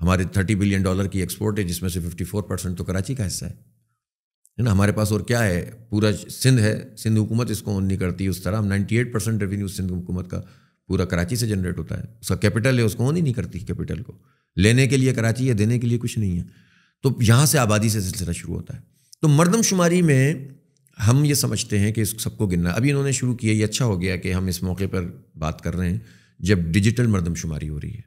Speaker 1: हमारे 30 बिलियन डॉलर की एक्सपोर्ट है जिसमें से 54 परसेंट तो कराची का हिस्सा है ना हमारे पास और क्या है पूरा सिंध है सिंध हुकूमत इसको ऑन नहीं करती उस तरह हम एट परसेंट रेवेन्यू सिंध हुकूमत का पूरा कराची से जनरेट होता है उसका कैपिटल है उसको ओन ही नहीं करती कैपिटल को लेने के लिए कराची या देने के लिए कुछ नहीं है तो यहाँ से आबादी से सिलसिला शुरू होता है तो मरदमशुमारी में हम ये समझते हैं कि सबको गिनना अभी इन्होंने शुरू किया ये अच्छा हो गया कि हम इस मौके पर बात कर रहे हैं जब डिजिटल मरदमशुमारी हो रही है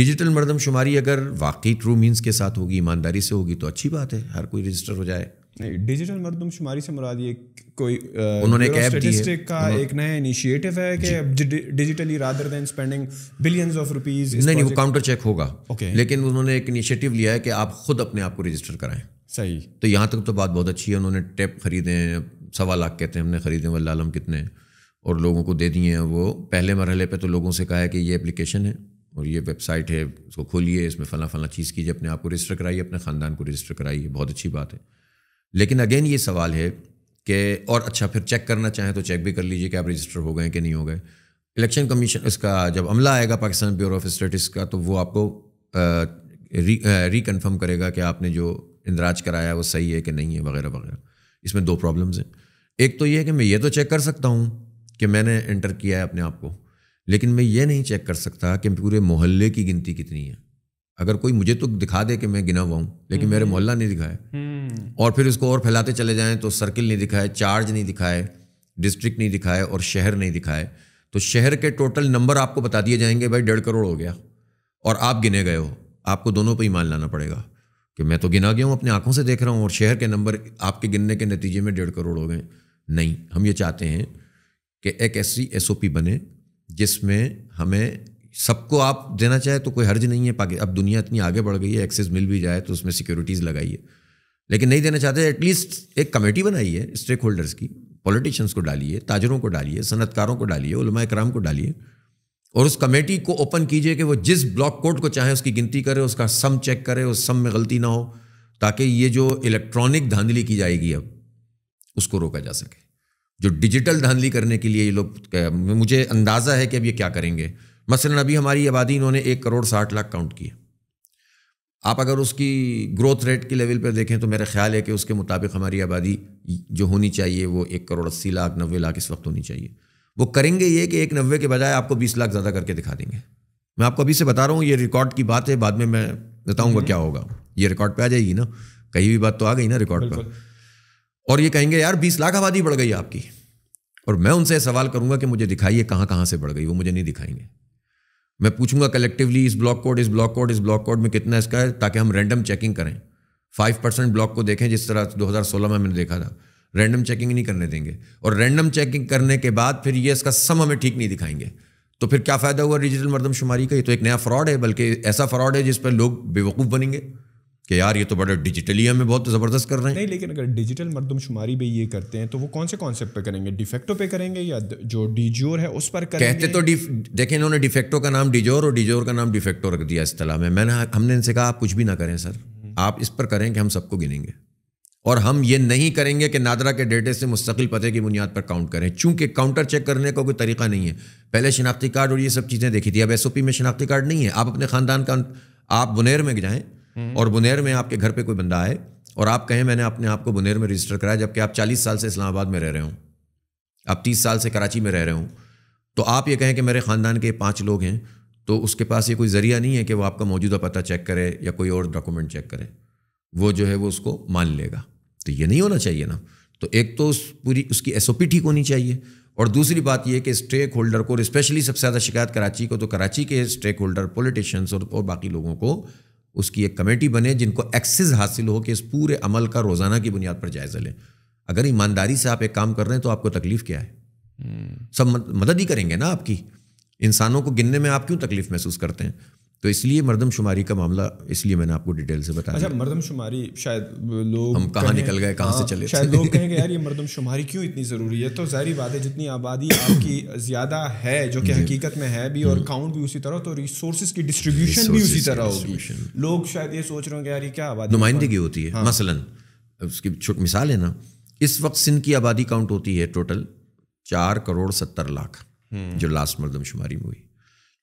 Speaker 1: डिजिटल मरदमशुमारी अगर वाकई ट्रू मीन्स के साथ होगी ईमानदारी से होगी तो अच्छी बात है हर कोई रजिस्टर
Speaker 2: हो जाए डिजिटल मरदमशुमारी से मुराद ये कोई उन्होंने एक का हाँ। एक नया इनिशिएटिव है कि digitally rather than spending billions of rupees नहीं नहीं वो काउंटर
Speaker 1: चेक होगा ओके लेकिन उन्होंने एक इनिशिएटिव लिया है कि आप खुद अपने आप को रजिस्टर कराएं सही तो यहाँ तक तो बात बहुत अच्छी है उन्होंने टेप खरीदे हैं सवा लाख कहते हैं हमने खरीदे वल्ला आलम कितने और लोगों को दे दिए हैं वो पहले मरहले पर तो लोगों से कहा है कि ये एप्लीकेशन है और ये वेबसाइट है उसको खोलिए इसमें फ़ला फ़ला चीज़ कीजिए अपने आप को रजिस्टर कराइए अपने ख़ानदान को रजिस्टर कराइए बहुत अच्छी बात है लेकिन अगेन ये सवाल है कि और अच्छा फिर चेक करना चाहें तो चेक भी कर लीजिए कि आप रजिस्टर हो गए कि नहीं हो गए इलेक्शन कमीशन इसका जब अमला आएगा पाकिस्तान ब्यूरो ऑफ स्टेटिस का तो वो आपको रिकन्फर्म करेगा कि आपने जो इंदराज कराया वो सही है कि नहीं है वगैरह वगैरह इसमें दो प्रॉब्लम्स हैं एक तो ये है कि मैं ये तो चेक कर सकता हूँ कि मैंने इंटर किया है अपने आप को लेकिन मैं ये नहीं चेक कर सकता कि पूरे मोहल्ले की गिनती कितनी है अगर कोई मुझे तो दिखा दे कि मैं गिना हुआ हूँ लेकिन मेरे हम्म। मोहल्ला नहीं दिखाए हम्म। और फिर उसको और फैलाते चले जाएं तो सर्किल नहीं दिखाए चार्ज नहीं दिखाए डिस्ट्रिक्ट नहीं दिखाए और शहर नहीं दिखाए तो शहर के टोटल नंबर आपको बता दिए जाएंगे भाई डेढ़ करोड़ हो गया और आप गिने गए हो आपको दोनों पर ही मान लाना पड़ेगा कि मैं तो गिना गया हूँ अपनी आंखों से देख रहा हूँ और शहर के नंबर आपके गिनने के नतीजे में डेढ़ करोड़ हो गए नहीं हम ये चाहते हैं कि एक ऐसी एस बने जिसमें हमें सबको आप देना चाहे तो कोई हर्ज नहीं है पाकि अब दुनिया इतनी आगे बढ़ गई है एक्सेस मिल भी जाए तो उसमें सिक्योरिटीज़ लगाइए लेकिन नहीं देना चाहते एटलीस्ट एक कमेटी बनाइए स्टेक होल्डर्स की पॉलिटिशियंस को डालिए ताजरों को डालिए सनतकारों को डालिए उलमा कराम को डालिए और उस कमेटी को ओपन कीजिए कि वो जिस ब्लॉक कोड को चाहे उसकी गिनती करे उसका सम चेक करे उस सम में गलती ना हो ताकि ये जो इलेक्ट्रॉनिक धांधली की जाएगी अब उसको रोका जा सके जो डिजिटल धांधली करने के लिए ये लोग मुझे अंदाज़ा है कि अब ये क्या करेंगे मसलन अभी हमारी आबादी इन्होंने एक करोड़ साठ लाख काउंट की आप अगर उसकी ग्रोथ रेट के लेवल पर देखें तो मेरा ख्याल है कि उसके मुताबिक हमारी आबादी जो होनी चाहिए वो एक करोड़ अस्सी लाख नब्बे लाख इस वक्त होनी चाहिए वो करेंगे ये कि एक नब्बे के बजाय आपको बीस लाख ज़्यादा करके दिखा देंगे मैं आपको अभी से बता रहा हूँ ये रिकॉर्ड की बात है बाद में मैं बताऊँगा हम्म। क्या होगा ये रिकॉर्ड पर आ जाएगी ना कहीं भी बात तो आ गई ना रिकॉर्ड पर और ये कहेंगे यार बीस लाख आबादी बढ़ गई आपकी और मैं उनसे सवाल करूँगा कि मुझे दिखाइए कहाँ कहाँ से बढ़ गई वो मुझे नहीं दिखाएंगे मैं पूछूंगा कलेक्टिवली इस ब्लॉक कोड इस ब्लॉक कोड इस ब्लॉक कोड में कितना इसका है ताकि हम रैंडम चेकिंग करें फाइव परसेंट ब्लॉक को देखें जिस तरह 2016 में मैंने देखा था रैंडम चेकिंग नहीं करने देंगे और रैंडम चेकिंग करने के बाद फिर ये इसका सम हमें ठीक नहीं दिखाएंगे तो फिर क्या फ़ायदा हुआ डिजिटल मरदमशुमारी का ये तो एक नया फ्रॉड है बल्कि
Speaker 2: ऐसा फ्रॉड है जिस पर लोग बेवकूफ़ बनेंगे कि यार ये तो बड़ा डिजिटली हमें बहुत ज़बरदस्त कर रहे हैं नहीं लेकिन अगर डिजिटल शुमारी भी ये करते हैं तो वो कौन से कॉन्सेप्ट पे करेंगे डिफेक्टो पे करेंगे या जो डिजोर है उस पर करेंगे कहते तो देखें इन्होंने डिफेक्टो का
Speaker 1: नाम डिजोर और डिजोर का नाम डिफेक्टो रख दिया इस तला में मैंने हमने इनसे कहा आप कुछ भी ना करें सर आप इस पर करें कि हम सबको गिनेंगे और हम ये नहीं करेंगे कि नादरा के डेटे से मुस्तकिल पते की बुनियाद पर काउंट करें चूंकि काउंटर चेक करने का को कोई तरीका नहीं है पहले शनाख्ती कार्ड और ये सब चीज़ें देखी थी अब एस में शनाख्ती कार्ड नहीं है आप अपने ख़ानदान का आप बुनेर में जाएँ हम्म। और बुनेर में आपके घर पे कोई बंदा आए और आप कहें मैंने अपने आप को बुनेर में रजिस्टर कराया जबकि आप 40 साल से इस्लामाबाद में रह रहे हो आप 30 साल से कराची में रह रहे हो तो आप ये कहें कि मेरे ख़ानदान के पाँच लोग हैं तो उसके पास ये कोई ज़रिया नहीं है कि वो आपका मौजूदा पता चेक करे या कोई और डॉक्यूमेंट चेक करे वो जो है वो उसको मान लेगा तो ये नहीं होना चाहिए ना तो एक तो उस पूरी उसकी एस ठीक होनी चाहिए और दूसरी बात यह कि स्टेक होल्डर को और स्पेशली सबसे ज़्यादा शिकायत कराची को तो कराची के स्टेक होल्डर पॉलिटिशियंस और, और बाकी लोगों को उसकी एक कमेटी बने जिनको एक्सेस हासिल हो कि इस पूरे अमल का रोज़ाना की बुनियाद पर जायज़ा लें अगर ईमानदारी से आप एक काम कर रहे हैं तो आपको तकलीफ़ क्या है हम्म। सब मदद ही करेंगे ना आपकी इंसानों को गिनने में आप क्यों तकलीफ़ महसूस करते हैं तो इसलिए मरदमशुमारी का मामला इसलिए मैंने आपको डिटेल से बताया अच्छा
Speaker 2: मरदमशुमारी शायद लोग हम कहाँ निकल गए कहाँ से हाँ, चले शायद लोग कहेंगे यार ये मरदमशुमारी क्यों इतनी ज़रूरी है तो जहरी बात है जितनी आबादी आपकी ज़्यादा है जो कि हकीकत में है भी और काउंट हम्म। भी उसी तरह तो रिसोर्स की डिस्ट्रीब्यूशन भी उसी तरह होगी लोग शायद ये सोच रहे होंगे यार ये क्या आबादी नुमाइंदगी होती है हाँ।
Speaker 1: मसलन उसकी छोट मिसाल है ना इस वक्त सिंध की आबादी काउंट होती है टोटल चार करोड़ सत्तर लाख हम्म। जो लास्ट मरदमशुमारी में हुई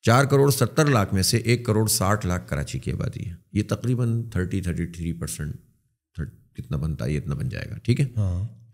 Speaker 1: चार करोड़ सत्तर लाख में से एक करोड़ साठ लाख कराची की आबादी है ये तकरीबन थर्टी थर्टी थ्री परसेंट कितना बनता है इतना बन जाएगा ठीक है हाँ।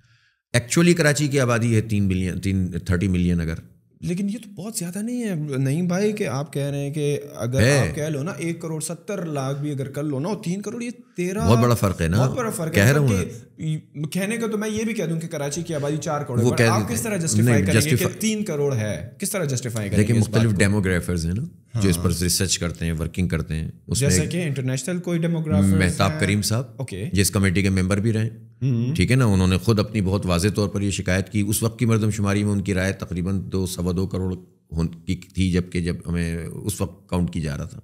Speaker 1: एक्चुअली कराची की आबादी है तीन बिलियन तीन थर्टी मिलियन अगर
Speaker 2: लेकिन ये तो बहुत ज्यादा नहीं है नहीं भाई कि आप कह रहे हैं कि अगर है। आप कह लो ना एक करोड़ सत्तर लाख भी अगर कर लो ना और तीन करोड़ ये तेरह बहुत बड़ा फर्क है ना बहुत बड़ा फर्क कह रहा कहने का तो मैं ये भी कह दूं कि कराची की आबादी चार करोड़ वो कह आप किस तरह जस्टिफाई करेंगे कि तीन करोड़ है किस तरह जस्टिफाई करेंगे लेकिन मुख्तलिफ
Speaker 1: डेमोग्राफर्स हैं ना जो इस पर रिसर्च हाँ। करते हैं वर्किंग करते हैं जैसे कि
Speaker 2: इंटरनेशनल कोई डेमोग्राफर मेहताब तो करीम साहब ओके
Speaker 1: जिस कमेटी के मेंबर भी रहे हम्म। ठीक है ना उन्होंने खुद अपनी बहुत वाजे तौर पर यह शिकायत की उस वक्त की मरदमशुमारी में उनकी राय तकरीबन दो सवा सवा दो करोड़ की थी जबकि जब हमें उस वक्त काउंट की जा रहा था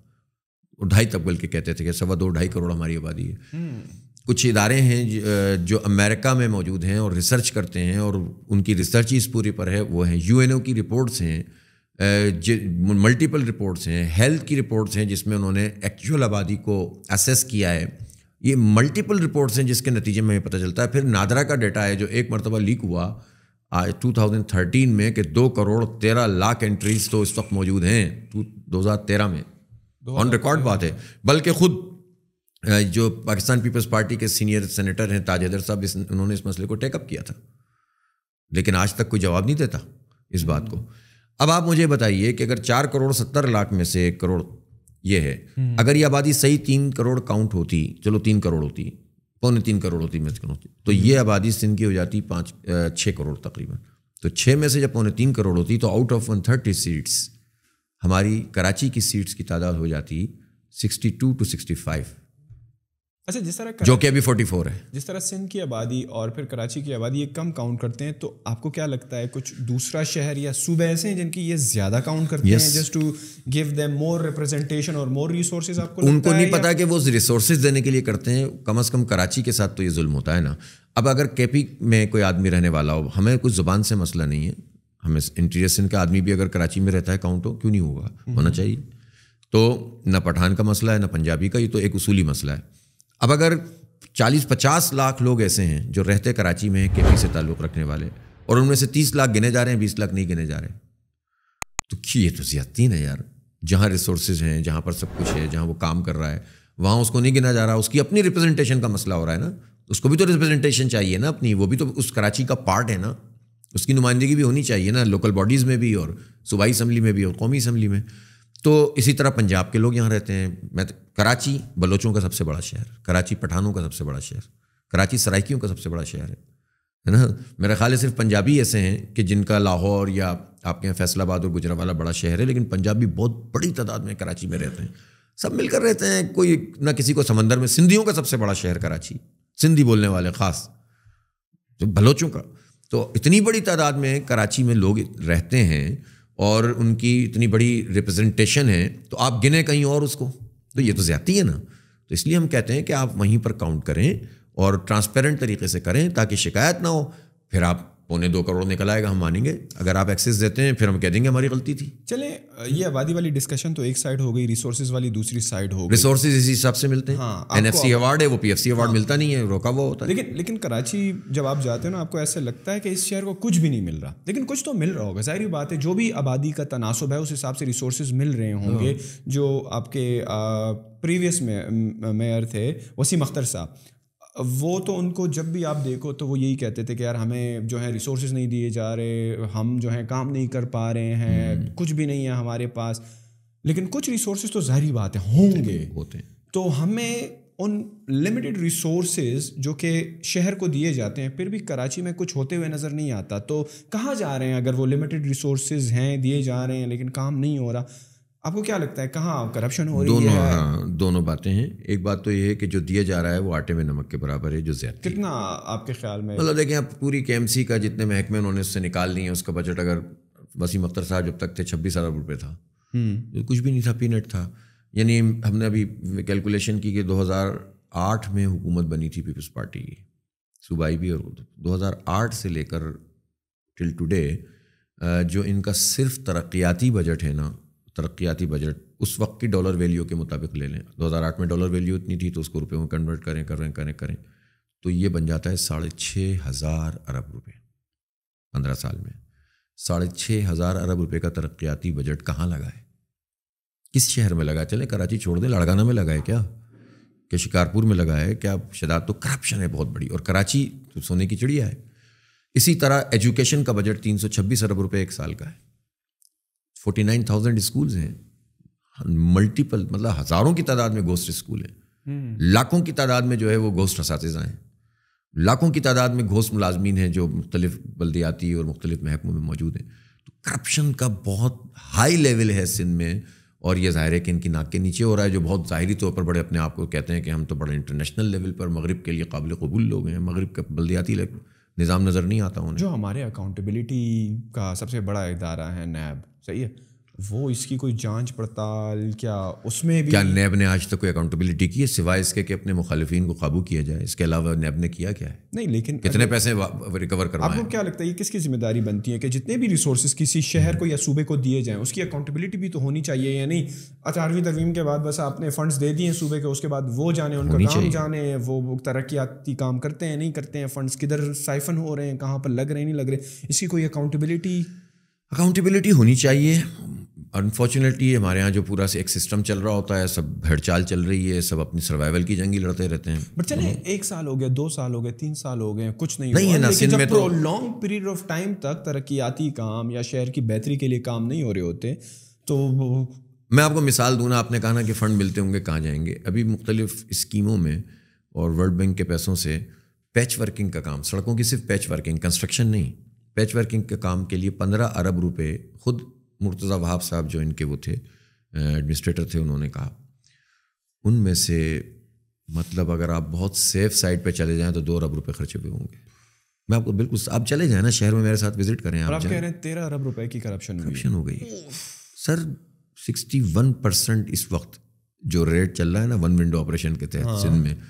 Speaker 1: और ढाई तक बल्कि कहते थे कि सवा दो ढाई करोड़ हमारी आबादी है हम्म। कुछ इदारे हैं जो अमेरिका में मौजूद हैं और रिसर्च करते हैं और उनकी रिसर्च इस पूरी पर है वो हैं यूएनओ की रिपोर्ट्स हैं मल्टीपल रिपोर्ट्स हैं हेल्थ की रिपोर्ट्स हैं जिसमें उन्होंने एक्चुअल आबादी को असेस किया है ये मल्टीपल रिपोर्ट्स हैं जिसके नतीजे में पता चलता है फिर नादरा का डेटा है जो एक मरतबा लीक हुआ आज 2013 में कि दो करोड़ तेरह लाख एंट्रीज तो इस वक्त मौजूद हैं दो हज़ार तेरह में ऑन रिकॉर्ड बात है बल्कि खुद जो पाकिस्तान पीपल्स पार्टी के सीनियर सेनेटर हैं ताज हैदर साहब इस उन्होंने इस मसले को टेकअप किया था लेकिन आज तक कोई जवाब नहीं देता इस बात को अब आप मुझे बताइए कि अगर चार करोड़ सत्तर लाख में से एक करोड़ ये है हम्म। अगर ये आबादी सही तीन करोड़ काउंट होती चलो तीन करोड़ होती पौने तीन करोड़ होती मेक्सिकन होती तो हम्म। ये आबादी सिंध की हो जाती पाँच छः करोड़ तकरीबन तो छः में से जब पौने तीन करोड़ होती तो out of one thirty seats हमारी कराची की सीट्स की तादाद हो जाती sixty two two sixty five
Speaker 2: अच्छा जिस तरह जो कि अभी फोर है जिस तरह सिंध की आबादी और फिर कराची की आबादी ये कम काउंट करते हैं तो आपको क्या लगता है कुछ दूसरा शहर या सूबे ऐसे हैं जिनकी ये ज्यादा काउंट करते yes. हैं just to give them more representation और मोर रिसोर्सेज आपको उनको नहीं पता
Speaker 1: कि वो रिसोर्सेज देने के लिए करते हैं कम अज कम कराची के साथ तो ये जुल्म होता है ना अब अगर केपी में कोई आदमी रहने वाला हो हमें कुछ जुबान से मसला नहीं है हमें इंटीरियर सिंध का आदमी भी अगर कराची में रहता है काउंट हो क्यों नहीं होगा हम्म। होना चाहिए तो ना पठान का मसला है ना पंजाबी का ये तो एक उसूली मसला है अब अगर 40-50 लाख लोग ऐसे हैं जो रहते कराची में हैं के से ताल्लुक़ रखने वाले और उनमें से 30 लाख गिने जा रहे हैं 20 लाख नहीं गिने जा रहे तो ये तो ज़्यादती है यार जहाँ रिसोर्स हैं जहाँ पर सब कुछ है जहाँ वो काम कर रहा है वहाँ उसको नहीं गिना जा रहा उसकी अपनी रिप्रेजेंटेशन का मसला हो रहा है ना उसको भी तो रिप्रेजेंटेशन चाहिए ना अपनी वो भी तो उस कराची का पार्ट है ना उसकी नुमाइंदगी भी होनी चाहिए ना लोकल बॉडीज़ में भी और सूबाई असम्बली में भी और कौमी असम्बली में तो इसी तरह पंजाब के लोग यहाँ रहते हैं मैं तो कराची बलोचों का सबसे बड़ा शहर कराची पठानों का सबसे बड़ा शहर कराची सराइकियों का सबसे बड़ा शहर है है ना मेरा ख्याल है सिर्फ पंजाबी ऐसे हैं कि जिनका लाहौर या आपके यहाँ फैसलाबाद और गुजरावाला बड़ा शहर है लेकिन पंजाबी बहुत बड़ी तादाद में कराची में रहते हैं सब मिलकर रहते हैं कोई ना किसी को समंदर में सिंधियों का सबसे बड़ा शहर कराची सिंधी बोलने वाले ख़ास तो बलोचों का तो इतनी बड़ी तादाद में कराची में लोग रहते हैं और उनकी इतनी बड़ी रिप्रेजेंटेशन है तो आप गिने कहीं और उसको तो ये तो ज़्यादा है ना तो इसलिए हम कहते हैं कि आप वहीं पर काउंट करें और ट्रांसपेरेंट तरीके से करें ताकि शिकायत ना हो फिर आप पौने दो करोड़ निकल आएगा हम मानेंगे अगर आप एक्सेस देते हैं फिर हम कह देंगे हमारी गलती थी
Speaker 2: चले ये आबादी वाली डिस्कशन तो एक साइड हो गई रिसोर्सेज वाली दूसरी साइड हो गई रिसोर्सेज
Speaker 1: इसी हिसाब से मिलते
Speaker 2: हैं हाँ, एनएफसी अवार्ड है वो पीएफसी अवार्ड हाँ। मिलता नहीं है रोका हुआ होता लेकिन है। लेकिन कराची जब आप जाते हो ना आपको ऐसे लगता है कि इस शहर को कुछ भी नहीं मिल रहा लेकिन कुछ तो मिल रहा होगा जाहिर बात है जो भी आबादी का तनासब है उस हिसाब से रिसोर्सेज मिल रहे होंगे हाँ। जो आपके प्रीवियस मेयर थे वसीम अख्तर साहब वो तो उनको जब भी आप देखो तो वो यही कहते थे कि यार हमें जो है रिसोर्स नहीं दिए जा रहे हम जो है काम नहीं कर पा रहे हैं हम्म। कुछ भी नहीं है हमारे पास लेकिन कुछ रिसोर्स तो जाहरी बात है होंगे होते हैं तो हमें उन लिमिटेड रिसोर्स जो कि शहर को दिए जाते हैं फिर भी कराची में कुछ होते हुए नज़र नहीं आता तो कहाँ जा रहे हैं अगर वो लिमिटेड रिसोर्स हैं दिए जा रहे हैं लेकिन काम नहीं हो रहा आपको क्या लगता है कहाँ करप्शन हो रही दोनों, है
Speaker 1: हाँ, दोनों बातें हैं एक बात तो ये है कि जो दिया जा रहा है वो आटे में नमक के बराबर है जो ज्यादा
Speaker 2: कितना आपके ख्याल में मतलब देखें आप
Speaker 1: पूरी के का जितने महकमे उन्होंने उससे निकाल लिए उसका बजट अगर वसीम अख्तर साहब जब तक थे छब्बीस अरब रुपये था हम्म। कुछ भी नहीं था पीनट था यानी हमने अभी कैलकुलेशन की कि 2008 में हुकूमत बनी थी पीपल्स पार्टी की सूबाई भी और 2008 तो। से लेकर टिल टुडे जो इनका सिर्फ तरक्याती बजट है ना तरक्याती बजट उस वक्त की डॉलर वैल्यू के मुताबिक ले लें आठ में डॉलर वैल्यू इतनी थी तो उसको रुपये में कन्वर्ट करें करें करें करें तो ये बन जाता है साढ़े छः हज़ार अरब रुपये पंद्रह साल में साढ़े छः हज़ार अरब रुपये का तरक्याती बजट कहाँ लगा है किस शहर में लगा चले कराची छोड़ दें लाड़गाना में लगा है क्या क्या शिकारपुर में लगा है क्या शदाब तो करप्शन है बहुत बड़ी और कराची तो सोने की चिड़िया है इसी तरह एजुकेशन का बजट तीन सौ छब्बीस अरब रुपये एक साल का है फोर्टी नाइन थाउजेंड स्कूल हैं मल्टीपल मतलब हज़ारों की तादाद में घोस्ट स्कूल हैं लाखों की तादाद में जो है वो घोस्ट इस हैं लाखों की तादाद में घोष मुलाजमीन हैं जो मुख्तलिफ बल्दियाती और मुख्तलिफ महकमों में मौजूद हैं तो करप्शन का बहुत हाई लेवल है सिंध में और ये ज़ाहिर है कि इनकी नाक के नीचे हो रहा है जो बहुत ज़ाहरी तौर पर बड़े अपने आप को कहते हैं कि हम तो बड़े इंटरनेशनल लेवल पर मगरब के लिए काबिल कबूल लोग हैं मगरब के बल्दियाती निज़ाम नज़र नहीं आता उन्हें जो
Speaker 2: हमारे अकाउंटेबिलिटी का सबसे बड़ा इदारा है नैब सही है वो इसकी कोई जांच पड़ताल क्या उसमें भी क्या नैब
Speaker 1: ने आज तक कोई अकाउंटेबिलिटी की है सिवाय इसके कि अपने मुखालफन को काबू किया जाए इसके अलावा नैब ने किया क्या है
Speaker 2: नहीं लेकिन कितने
Speaker 1: पैसे रिकवर करवाए आपको
Speaker 2: क्या लगता है ये किसकी जिम्मेदारी बनती है कि जितने भी रिसोर्स किसी शहर को या सूबे को दिए जाएँ उसकी अकाउंटेबिलिटी भी तो होनी चाहिए या नहीं अठारहवीं तवीम के बाद बस आपने फंड्स दे दिए सूबे के उसके बाद वो जाने उनका काम जाने वो तरक्याती काम करते हैं नहीं करते हैं फंड्स किधर साइफन हो रहे हैं कहाँ पर लग रहे हैं नहीं लग रहे इसकी कोई अकाउंटेबिलिटी अकाउंटेबिलिटी
Speaker 1: होनी चाहिए अनफॉर्चुनेटली हमारे यहाँ जो पूरा से एक सिस्टम चल रहा होता है सब हड़चाल चल रही है सब अपनी सर्वाइवल की जंगी लड़ते रहते हैं बट चले हम्म।
Speaker 2: एक साल हो गया दो साल हो गए तीन साल हो गए कुछ नहीं नहीं है ना सिंध में तो लॉन्ग पीरियड ऑफ टाइम तक तरक्याती काम या शहर की बेहतरी के लिए काम नहीं हो रहे होते तो
Speaker 1: मैं आपको मिसाल दूँ ना आपने कहा ना कि फ़ंड मिलते होंगे कहाँ जाएंगे अभी मुख्तलिफ स्कीमों में और वर्ल्ड बैंक के पैसों से पैच वर्किंग का काम सड़कों की सिर्फ पैच वर्किंग कंस्ट्रक्शन नहीं पैच वर्किंग के काम के लिए पंद्रह अरब रुपये खुद मुर्तज़ा वहाब साहब जो इनके वो थे एडमिनिस्ट्रेटर थे उन्होंने कहा उनमें से मतलब अगर आप बहुत सेफ साइड पे चले जाएं तो दो अरब रुपए खर्चे हुए होंगे मैं आपको बिल्कुल आप चले जाएं ना शहर में मेरे साथ विजिट करें आप, कह रहे हैं
Speaker 2: तेरह अरब रुपए की करप्शन करप्शन
Speaker 1: हो गई सर सिक्सटी वन परसेंट इस वक्त जो रेट चल रहा है ना वन विंडो ऑपरेशन के तहत हाँ। सिंध में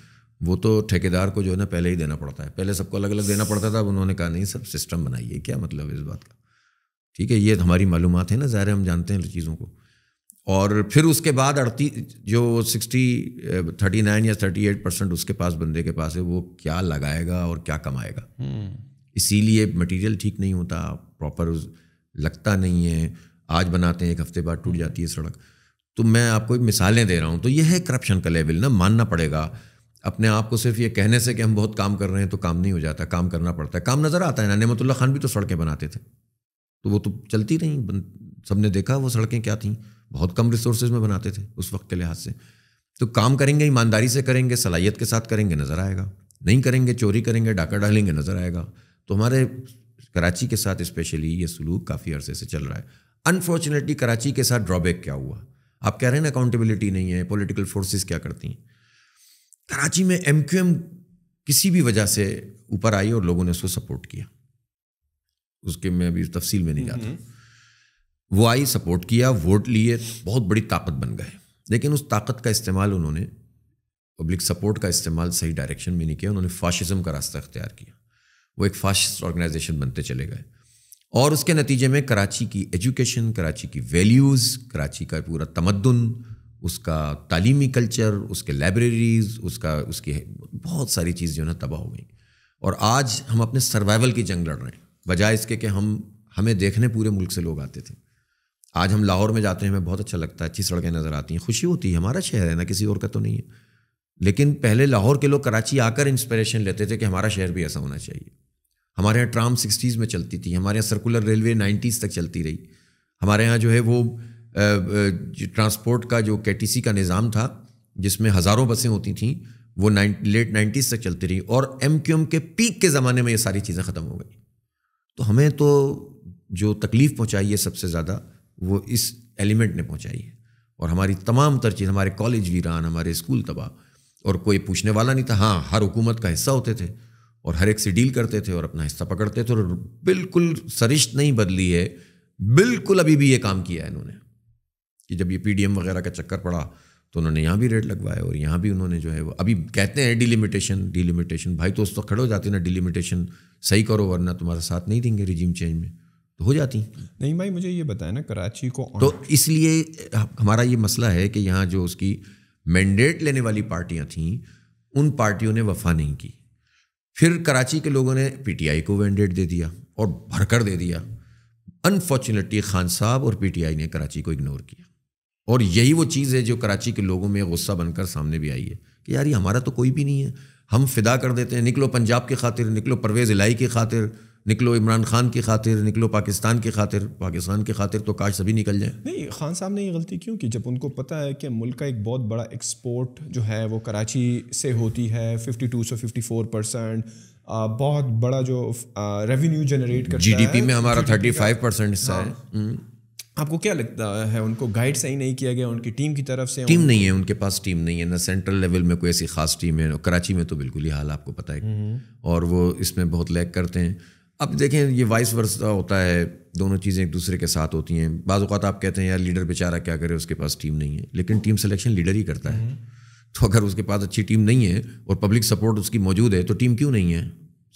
Speaker 1: वो तो ठेकेदार को जो है ना पहले ही देना पड़ता है पहले सबको अलग अलग देना पड़ता था अब उन्होंने कहा नहीं सर सिस्टम बनाइए क्या मतलब इस बात का ठीक है ये हमारी मालूम है ना ज़ाहिर हम जानते हैं चीज़ों को और फिर उसके बाद अड़ती जो सिक्सटी थर्टी नाइन या थर्टी एट परसेंट उसके पास बंदे के पास है वो क्या लगाएगा और क्या कमाएगा हम्म। इसीलिए मटेरियल ठीक नहीं होता प्रॉपर लगता नहीं है आज बनाते हैं एक हफ्ते बाद टूट जाती है सड़क तो मैं आपको मिसालें दे रहा हूँ तो यह है करप्शन का लेवल ना मानना पड़ेगा अपने आप को सिर्फ ये कहने से कि हम बहुत काम कर रहे हैं तो काम नहीं हो जाता काम करना पड़ता है काम नज़र आता है ना नमतुल्ला खान भी तो सड़कें बनाते थे तो वो तो चलती सब सबने देखा वो सड़कें क्या थी बहुत कम रिसोर्सेज में बनाते थे उस वक्त के लिहाज से तो काम करेंगे ईमानदारी से करेंगे सलाहियत के साथ करेंगे नज़र आएगा नहीं करेंगे चोरी करेंगे डाका डालेंगे नज़र आएगा तो हमारे कराची के साथ स्पेशली ये सलूक काफ़ी अरसे से चल रहा है अनफॉर्चुनेटली कराची के साथ ड्रॉबैक क्या हुआ आप कह रहे हैं ना अकाउंटेबिलिटी नहीं है पॉलिटिकल फोर्सेस क्या करती हैं कराची में एम किसी भी वजह से ऊपर आई और लोगों ने उसको सपोर्ट किया उसके मैं अभी तफसील में नहीं जाता हम्म। वो आई सपोर्ट किया वोट लिए बहुत बड़ी ताकत बन गए लेकिन उस ताकत का इस्तेमाल उन्होंने पब्लिक सपोर्ट का इस्तेमाल सही डायरेक्शन में नहीं किया उन्होंने फाशिज़म का रास्ता अख्तियार किया वो एक फाशिस्ट ऑर्गेनाइजेशन बनते चले गए और उसके नतीजे में कराची की एजुकेशन कराची की वैल्यूज़ कराची का पूरा तमदन उसका तलीमी कल्चर उसके लाइब्रेरीज़ उसका उसकी बहुत सारी चीज़ जो है तबाह हो गई और आज हम अपने सर्वाइवल की जंग लड़ रहे हैं बजाय इसके कि हम हमें देखने पूरे मुल्क से लोग आते थे आज हम लाहौर में जाते हैं हमें बहुत अच्छा लगता है अच्छी सड़कें नज़र आती हैं खुशी होती है हमारा शहर है ना किसी और का तो नहीं है लेकिन पहले लाहौर के लोग कराची आकर इंस्पिरेशन लेते थे कि हमारा शहर भी ऐसा होना चाहिए हमारे यहाँ ट्राम सिक्सटीज़ में चलती थी हमारे यहाँ सर्कुलर रेलवे नाइन्टीज़ तक चलती रही हमारे यहाँ जो है वो ट्रांसपोर्ट का जो के का निज़ाम था जिसमें हज़ारों बसें होती थी वो नाइन लेट नाइन्टीज़ तक चलती रही और एम के पीक के ज़माने में ये सारी चीज़ें ख़त्म हो गई तो हमें तो जो तकलीफ़ पहुँचाई है सबसे ज़्यादा वो इस एलिमेंट ने पहुँचाई है और हमारी तमाम तर चीज़ हमारे कॉलेज वीरान हमारे स्कूल तबाह और कोई पूछने वाला नहीं था हाँ हर हुकूमत का हिस्सा होते थे और हर एक से डील करते थे और अपना हिस्सा पकड़ते थे और बिल्कुल सरिश्त नहीं बदली है बिल्कुल अभी भी ये काम किया है इन्होंने कि जब ये पीडीएम वगैरह का चक्कर पड़ा तो उन्होंने यहाँ भी रेट लगवाया और यहाँ भी उन्होंने जो है वो अभी कहते हैं डिलिमिटेशन डिलिमिटेशन भाई तो उस तो खड़े हो जाते ना डिलिमिटेशन सही करो वरना तुम्हारा साथ नहीं देंगे रिजीम चेंज में तो हो जाती
Speaker 2: नहीं भाई मुझे ये बताया ना कराची को तो
Speaker 1: इसलिए हमारा ये मसला है कि यहाँ जो उसकी मैंडेट लेने वाली पार्टियाँ थीं उन पार्टियों ने वफा नहीं की फिर कराची के लोगों ने पीटीआई को मैंडेट दे दिया और भरकर दे दिया अनफॉर्चुनेटली खान साहब और पीटीआई ने कराची को इग्नोर किया और यही वो चीज़ है जो कराची के लोगों में गुस्सा बनकर सामने भी आई है कि यार ये हमारा तो कोई भी नहीं है हम फिदा कर देते हैं निकलो पंजाब की खातिर निकलो परवेज़ इलाई की खातिर निकलो इमरान खान की खातिर निकलो पाकिस्तान की खातिर पाकिस्तान की खातिर तो काश सभी निकल जाए
Speaker 2: नहीं खान साहब ने ये गलती क्यों की जब उनको पता है कि मुल्क का एक बहुत बड़ा एक्सपोर्ट जो है वो कराची से होती है फिफ्टी टू से फिफ्टी फोर परसेंट बहुत बड़ा जो रेवेन्यू जनरेट कर जी डी पी में हमारा थर्टी फाइव परसेंट हिस्सा है हाँ। हम्म। आपको क्या लगता है उनको गाइड सही नहीं किया गया उनकी टीम की तरफ से टीम नहीं
Speaker 1: है उनके पास टीम नहीं है ना सेंट्रल लेवल में कोई ऐसी खास टीम है कराची में तो बिल्कुल ही हाल आपको पता है हम्म। और वो इसमें बहुत लैग करते हैं अब देखें ये वाइस वर्सा होता है दोनों चीज़ें एक दूसरे के साथ होती हैं बाज़ात आप कहते हैं यार लीडर बेचारा क्या करे उसके पास टीम नहीं है लेकिन टीम सिलेक्शन लीडर ही करता है हम्म। तो अगर उसके पास अच्छी टीम नहीं है और पब्लिक सपोर्ट उसकी मौजूद है तो टीम क्यों नहीं है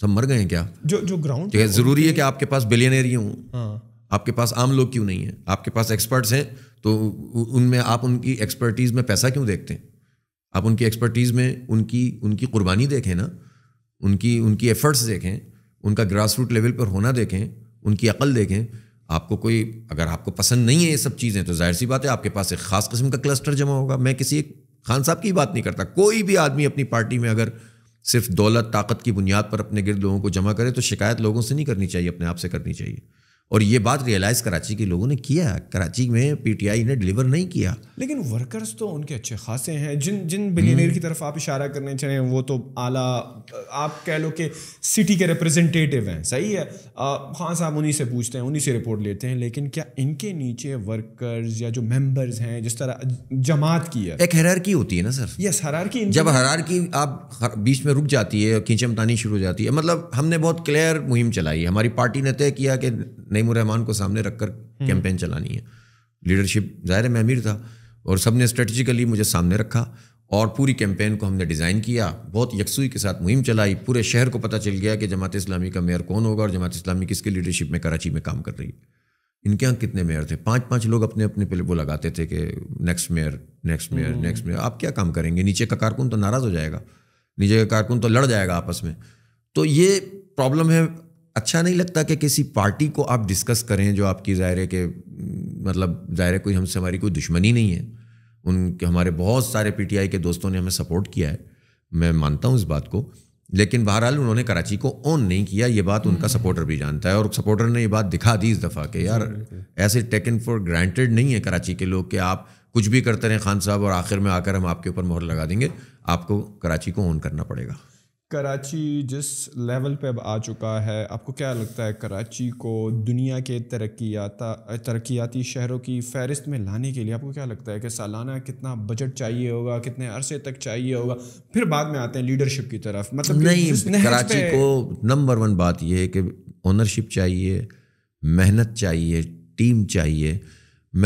Speaker 1: सब मर गए हैं क्या
Speaker 2: जो जो ग्राउंड तो जरूरी
Speaker 1: है कि आपके पास बिलियनरी हूँ आपके पास आम लोग क्यों नहीं है आपके पास एक्सपर्ट्स हैं तो उनमें आप उनकी एक्सपर्टीज़ में पैसा क्यों देखते हैं आप उनकी एक्सपर्टीज़ में उनकी उनकी कुर्बानी देखें ना उनकी उनकी एफर्ट्स देखें उनका ग्रास रूट लेवल पर होना देखें उनकी अकल देखें आपको कोई अगर आपको पसंद नहीं है ये सब चीज़ें तो जाहिर सी बात है आपके पास एक ख़ास किस्म का क्लस्टर जमा होगा मैं किसी एक खान साहब की बात नहीं करता कोई भी आदमी अपनी पार्टी में अगर सिर्फ दौलत ताकत की बुनियाद पर अपने गिरद लोगों को जमा करे तो शिकायत लोगों से नहीं करनी चाहिए अपने आप से करनी चाहिए और ये बात रियलाइज़ कराची के लोगों ने किया कराची में पीटीआई ने डिलीवर नहीं किया
Speaker 2: लेकिन वर्कर्स तो उनके अच्छे खासे हैं जिन जिन बिलियनियर की तरफ आप इशारा करने चले वो तो आला आप कह लो कि सिटी के रिप्रेजेंटेटिव हैं सही है खान साहब उन्हीं से पूछते हैं उन्हीं से रिपोर्ट लेते हैं लेकिन क्या इनके नीचे वर्कर्स या जो मेम्बर्स हैं जिस तरह जमात की है
Speaker 1: एक की होती है ना सर
Speaker 2: यस की जब
Speaker 1: की आप बीच में रुक जाती है खींचमतानी शुरू हो जाती है मतलब हमने बहुत क्लियर मुहिम चलाई हमारी पार्टी ने तय किया कि नईम रहमान को सामने रखकर कैंपेन हम्म। चलानी है लीडरशिप जाहिर है मैं अमीर था और सब ने स्ट्रेटजिकली मुझे सामने रखा और पूरी कैंपेन को हमने डिज़ाइन किया बहुत यकसुई के साथ मुहिम चलाई पूरे शहर को पता चल गया कि जमात इस्लामी का मेयर कौन होगा और जमात इस्लामी किसकी लीडरशिप में कराची में काम कर रही है इनके यहाँ कितने मेयर थे पांच पांच लोग अपने अपने पहले वो लगाते थे कि next mayor next mayor next mayor आप क्या काम करेंगे नीचे का कारकुन तो नाराज़ हो जाएगा नीचे का कारकुन तो लड़ जाएगा आपस में तो ये प्रॉब्लम है अच्छा नहीं लगता कि किसी पार्टी को आप डिस्कस करें जो आपकी दायरे के मतलब जाहिर कोई हमसे हमारी कोई दुश्मनी नहीं है उनके हमारे बहुत सारे पीटीआई के दोस्तों ने हमें सपोर्ट किया है मैं मानता हूँ इस बात को लेकिन बहरहाल उन्होंने कराची को ऑन नहीं किया ये बात हम्म। उनका सपोर्टर भी जानता है और सपोर्टर ने ये बात दिखा दी इस दफ़ा के यार ऐसे टेकन फॉर ग्रांटेड नहीं है कराची के लोग कि आप कुछ भी करते रहें खान साहब और आखिर में आकर हम आपके ऊपर मोहर लगा देंगे आपको कराची को ऑन करना पड़ेगा
Speaker 2: कराची जिस लेवल पे अब आ चुका है आपको क्या लगता है कराची को दुनिया के तरक्याता तरक्याती शहरों की फहरिस्त में लाने के लिए आपको क्या लगता है कि सालाना कितना बजट चाहिए होगा कितने अरसे तक चाहिए होगा फिर बाद में आते हैं लीडरशिप की तरफ मतलब नहीं कराची को
Speaker 1: नंबर वन बात यह है कि ओनरशिप चाहिए मेहनत चाहिए टीम चाहिए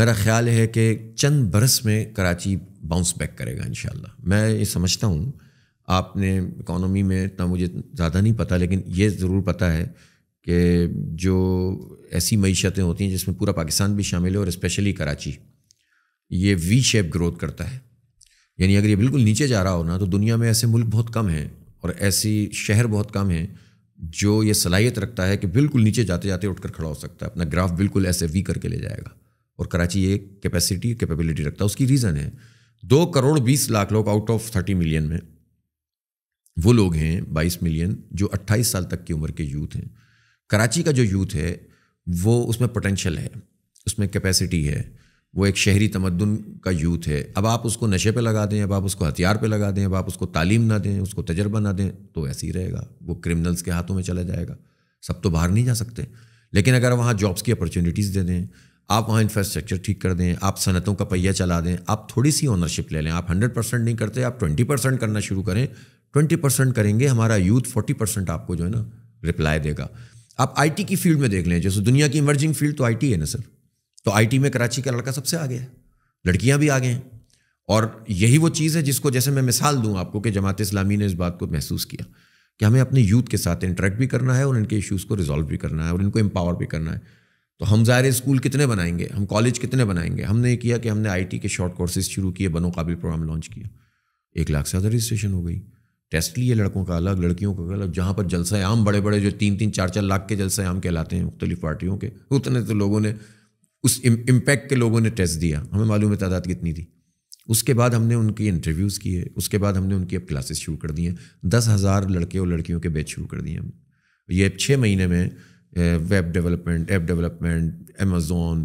Speaker 1: मेरा ख्याल है कि चंद बरस में कराची बाउंस बैक करेगा इन मैं ये समझता हूँ आपने इकोनॉमी में इतना मुझे ज़्यादा नहीं पता लेकिन ये ज़रूर पता है कि जो ऐसी मीशतें होती हैं जिसमें पूरा पाकिस्तान भी शामिल है और इस्पेशली कराची ये वी शेप ग्रोथ करता है यानी अगर ये बिल्कुल नीचे जा रहा हो ना तो दुनिया में ऐसे मुल्क बहुत कम हैं और ऐसी शहर बहुत कम हैं जो ये सलाहियत रखता है कि बिल्कुल नीचे जाते जाते उठकर खड़ा हो सकता है अपना ग्राफ बिल्कुल ऐसे वी करके ले जाएगा और कराची ये कैपेसिटी कैपेबिलिटी रखता है उसकी रीज़न है दो करोड़ बीस लाख लोग आउट ऑफ थर्टी मिलियन में वो लोग हैं 22 मिलियन जो 28 साल तक की उम्र के यूथ हैं कराची का जो यूथ है वो उसमें पोटेंशल है उसमें कैपेसिटी है वो एक शहरी तमदन का यूथ है अब आप उसको नशे पे लगा दें अब आप उसको हथियार पे लगा दें अब आप उसको तालीम ना दें उसको तजर्बा ना दें तो ऐसे ही रहेगा वो क्रिमिनल्स के हाथों में चला जाएगा सब तो बाहर नहीं जा सकते लेकिन अगर वहाँ जॉब्स की अपॉर्चुनिटीज़ दे दें आप वहाँ इंफ्रास्ट्रक्चर ठीक कर दें आप सनतों का पहिया चला दें आप थोड़ी सी ऑनरशिप ले लें आप हंड्रेड परसेंट नहीं करते आप ट्वेंटी परसेंट करना शुरू करें ट्वेंटी परसेंट करेंगे हमारा यूथ फोर्टी परसेंट आपको जो है ना रिप्लाई देगा आप आईटी की फील्ड में देख लें जैसे दुनिया की इमर्जिंग फील्ड तो आईटी है ना सर तो आईटी में कराची का लड़का सबसे आगे है लड़कियां भी आगे हैं और यही वो चीज़ है जिसको जैसे मैं मिसाल दूँ आपको कि जमात इस्लामी ने इस बात को महसूस किया कि हमें अपने यूथ के साथ इंटरेक्ट भी करना है और इनके इश्यूज़ को रिजॉल्व भी करना है और इनको एम्पावर भी करना है तो हम ज़ाहिर स्कूल कितने बनाएंगे हम कॉलेज कितने बनाएंगे हमने ये किया कि हमने आईटी के शॉर्ट कोर्सेज शुरू किए बनो काबिल प्रोग्राम लॉन्च किया एक लाख से ज़्यादा रजिस्ट्रेशन हो गई टेस्ट लिए लड़कों का अलग लड़कियों का अलग जहाँ पर जलसा आम बड़े बड़े जो तीन तीन चार चार लाख के जलसा आम कहलाते हैं मुख्तलिफ पार्टियों के उतने तो लोगों ने उस इम्पैक्ट के लोगों ने टेस्ट दिया हमें मालूम है तादाद कितनी थी उसके बाद हमने उनकी इंटरव्यूज़ किए उसके बाद हमने उनकी अब क्लासेस शुरू कर दी हैं दस हज़ार लड़के और लड़कियों के बैच शुरू कर दिए हम ये छः महीने में web development app development Amazon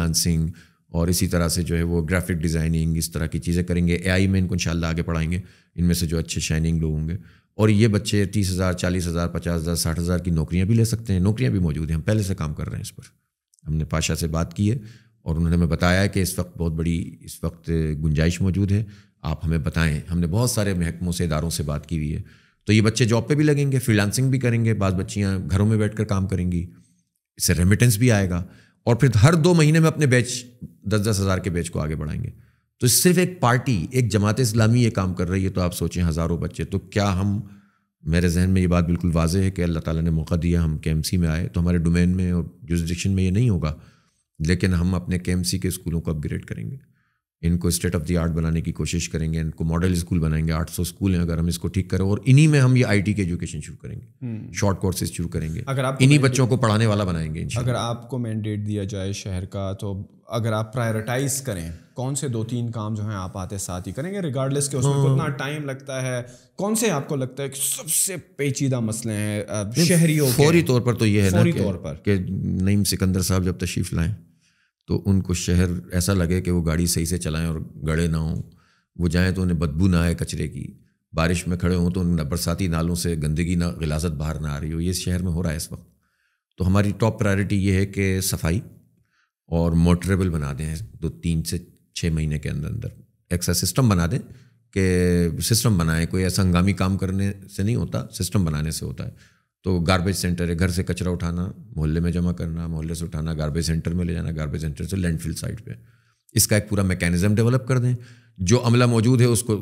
Speaker 1: लांसिंग और इसी तरह से जो है वो ग्राफिक डिज़ाइनिंग इस तरह की चीज़ें करेंगे ए आई में इनको इंशाल्लाह आगे पढ़ाएंगे इनमें से जो अच्छे शाइनिंग लोग होंगे और ये बच्चे तीस हज़ार चालीस हज़ार पचास हज़ार साठ हज़ार की नौकरियाँ भी ले सकते हैं नौकरियाँ भी मौजूद हैं हम पहले से काम कर रहे हैं इस पर हमने पाशा से बात की है और उन्होंने हमें बताया कि इस वक्त बहुत बड़ी इस वक्त गुंजाइश मौजूद है आप हमें बताएँ हमने बहुत सारे महकमों से इदारों से बात की हुई है तो ये बच्चे जॉब पर भी लगेंगे फ्रीलानसिंग भी करेंगे बाद बच्चियाँ घरों में बैठ कर काम करेंगी इससे रेमिटेंस भी आएगा और फिर हर दो महीने में अपने बैच दस दस हज़ार के बैच को आगे बढ़ाएंगे तो सिर्फ एक पार्टी एक जमात इस्लामी ये काम कर रही है तो आप सोचें हज़ारों बच्चे तो क्या हम मेरे जहन में ये बात बिल्कुल वाजह है कि अल्लाह ताला ने मौका दिया हम के में आए तो हमारे डोमेन में और जुrisdiction में ये नहीं होगा लेकिन हम अपने के के स्कूलों को अपग्रेड करेंगे इनको स्टेट ऑफ द आर्ट बनाने की कोशिश करेंगे इनको मॉडल स्कूल बनाएंगे 800 स्कूल हैं अगर हम इसको ठीक करें और इन्हीं में हम ये आईटी के एजुकेशन शुरू करेंगे शॉर्ट हम्म। कोर्सेज शुरू करेंगे अगर आप इन्हीं बच्चों को पढ़ाने वाला बनाएंगे अगर
Speaker 2: आपको मैंडेट दिया जाए शहर का तो अगर आप प्रायोरिटाइज करें कौन से दो तीन काम जो हैं आप आते साथ ही करेंगे रिगार्डलेस के उसमें हाँ। कितना टाइम लगता है कौन से आपको लगता है कि सबसे पेचीदा मसले हैं शहरी फौरी तौर
Speaker 1: पर तो ये है ना तौर पर कि नईम सिकंदर साहब जब तशरीफ लाएं तो उनको शहर ऐसा लगे कि वो गाड़ी सही से चलाएं और गड़े ना हों वो जाएं तो उन्हें बदबू ना आए कचरे की बारिश में खड़े हों तो उन बरसाती नालों से गंदगी ना गिलाजत बाहर ना आ रही हो ये शहर में हो रहा है इस वक्त तो हमारी टॉप प्रायोरिटी ये है कि सफाई और मोटरेबल बना दें दो तीन से छः महीने के अंदर अंदर ऐसा सिस्टम बना दें कि सिस्टम बनाएं कोई ऐसा हंगामी काम करने से नहीं होता सिस्टम बनाने से होता है तो गार्बेज सेंटर है घर से कचरा उठाना मोहल्ले में जमा करना मोहल्ले से उठाना गार्बेज सेंटर में ले जाना गार्बेज सेंटर से लैंडफिल साइट पे इसका एक पूरा मैकेनिज्म डेवलप कर दें जो अमला मौजूद है उसको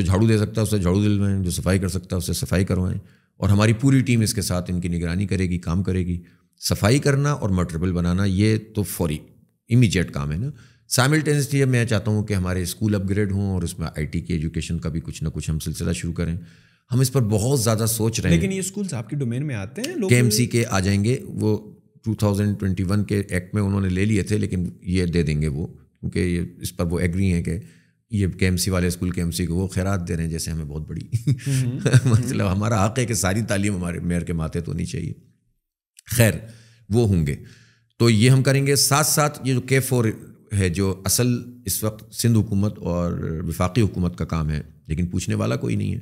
Speaker 1: जो झाड़ू दे सकता है उससे झाड़ू दिलवाएं जो सफाई कर सकता है उससे सफाई करवाएं और हमारी पूरी टीम इसके साथ इनकी निगरानी करेगी काम करेगी सफाई करना और मटरबल बनाना ये तो फौरी इमीजिएट काम है ना साइमल्टेनियसली मैं चाहता हूँ कि हमारे स्कूल अपग्रेड हों और उसमें आईटी की एजुकेशन का भी कुछ ना कुछ हम सिलसिला शुरू करें हम इस पर बहुत ज़्यादा सोच रहे हैं लेकिन
Speaker 2: ये स्कूल्स आपके डोमेन में आते हैं के
Speaker 1: के आ जाएंगे वो 2021 के एक्ट में उन्होंने ले लिए थे लेकिन ये दे देंगे वो क्योंकि ये इस पर वो एग्री हैं कि ये के वाले स्कूल के को वो खैरात दे रहे हैं जैसे हमें बहुत बड़ी हम्म। हम्म। मतलब हमारा हक है कि सारी तालीम हमारे मेयर के माथे तो नहीं चाहिए खैर वो होंगे तो ये हम करेंगे साथ साथ ये जो के फोर है जो असल इस वक्त सिंध हुकूमत और विफाक़ी हुकूमत का काम है लेकिन पूछने वाला कोई नहीं है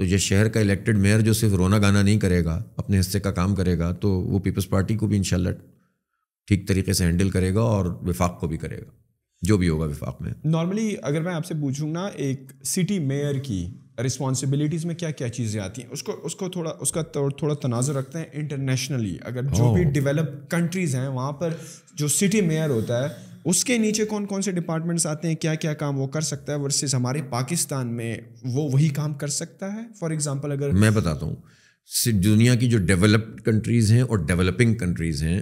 Speaker 1: तो ये शहर का इलेक्टेड मेयर जो सिर्फ रोना गाना नहीं करेगा अपने हिस्से का काम करेगा तो वो पीपल्स पार्टी को भी इनशाला ठीक तरीके से हैंडल करेगा और विफाक को भी करेगा जो भी होगा विफाक में
Speaker 2: नॉर्मली अगर मैं आपसे पूछूँ ना एक सिटी मेयर की रिस्पॉन्सिबिलिटीज़ में क्या क्या चीज़ें आती हैं उसको उसको थोड़ा उसका तो, थोड़ा तनाज़ रखते हैं इंटरनेशनली अगर जो भी डेवलप oh. कंट्रीज़ हैं वहाँ पर जो सिटी मेयर होता है उसके नीचे कौन कौन से डिपार्टमेंट्स आते हैं क्या क्या काम वो कर सकता है वर्सेस हमारे पाकिस्तान में वो वही काम कर सकता है फॉर एग्जाम्पल अगर मैं
Speaker 1: बताता हूँ दुनिया की जो डेवलप्ड कंट्रीज़ हैं और डेवलपिंग कंट्रीज़ हैं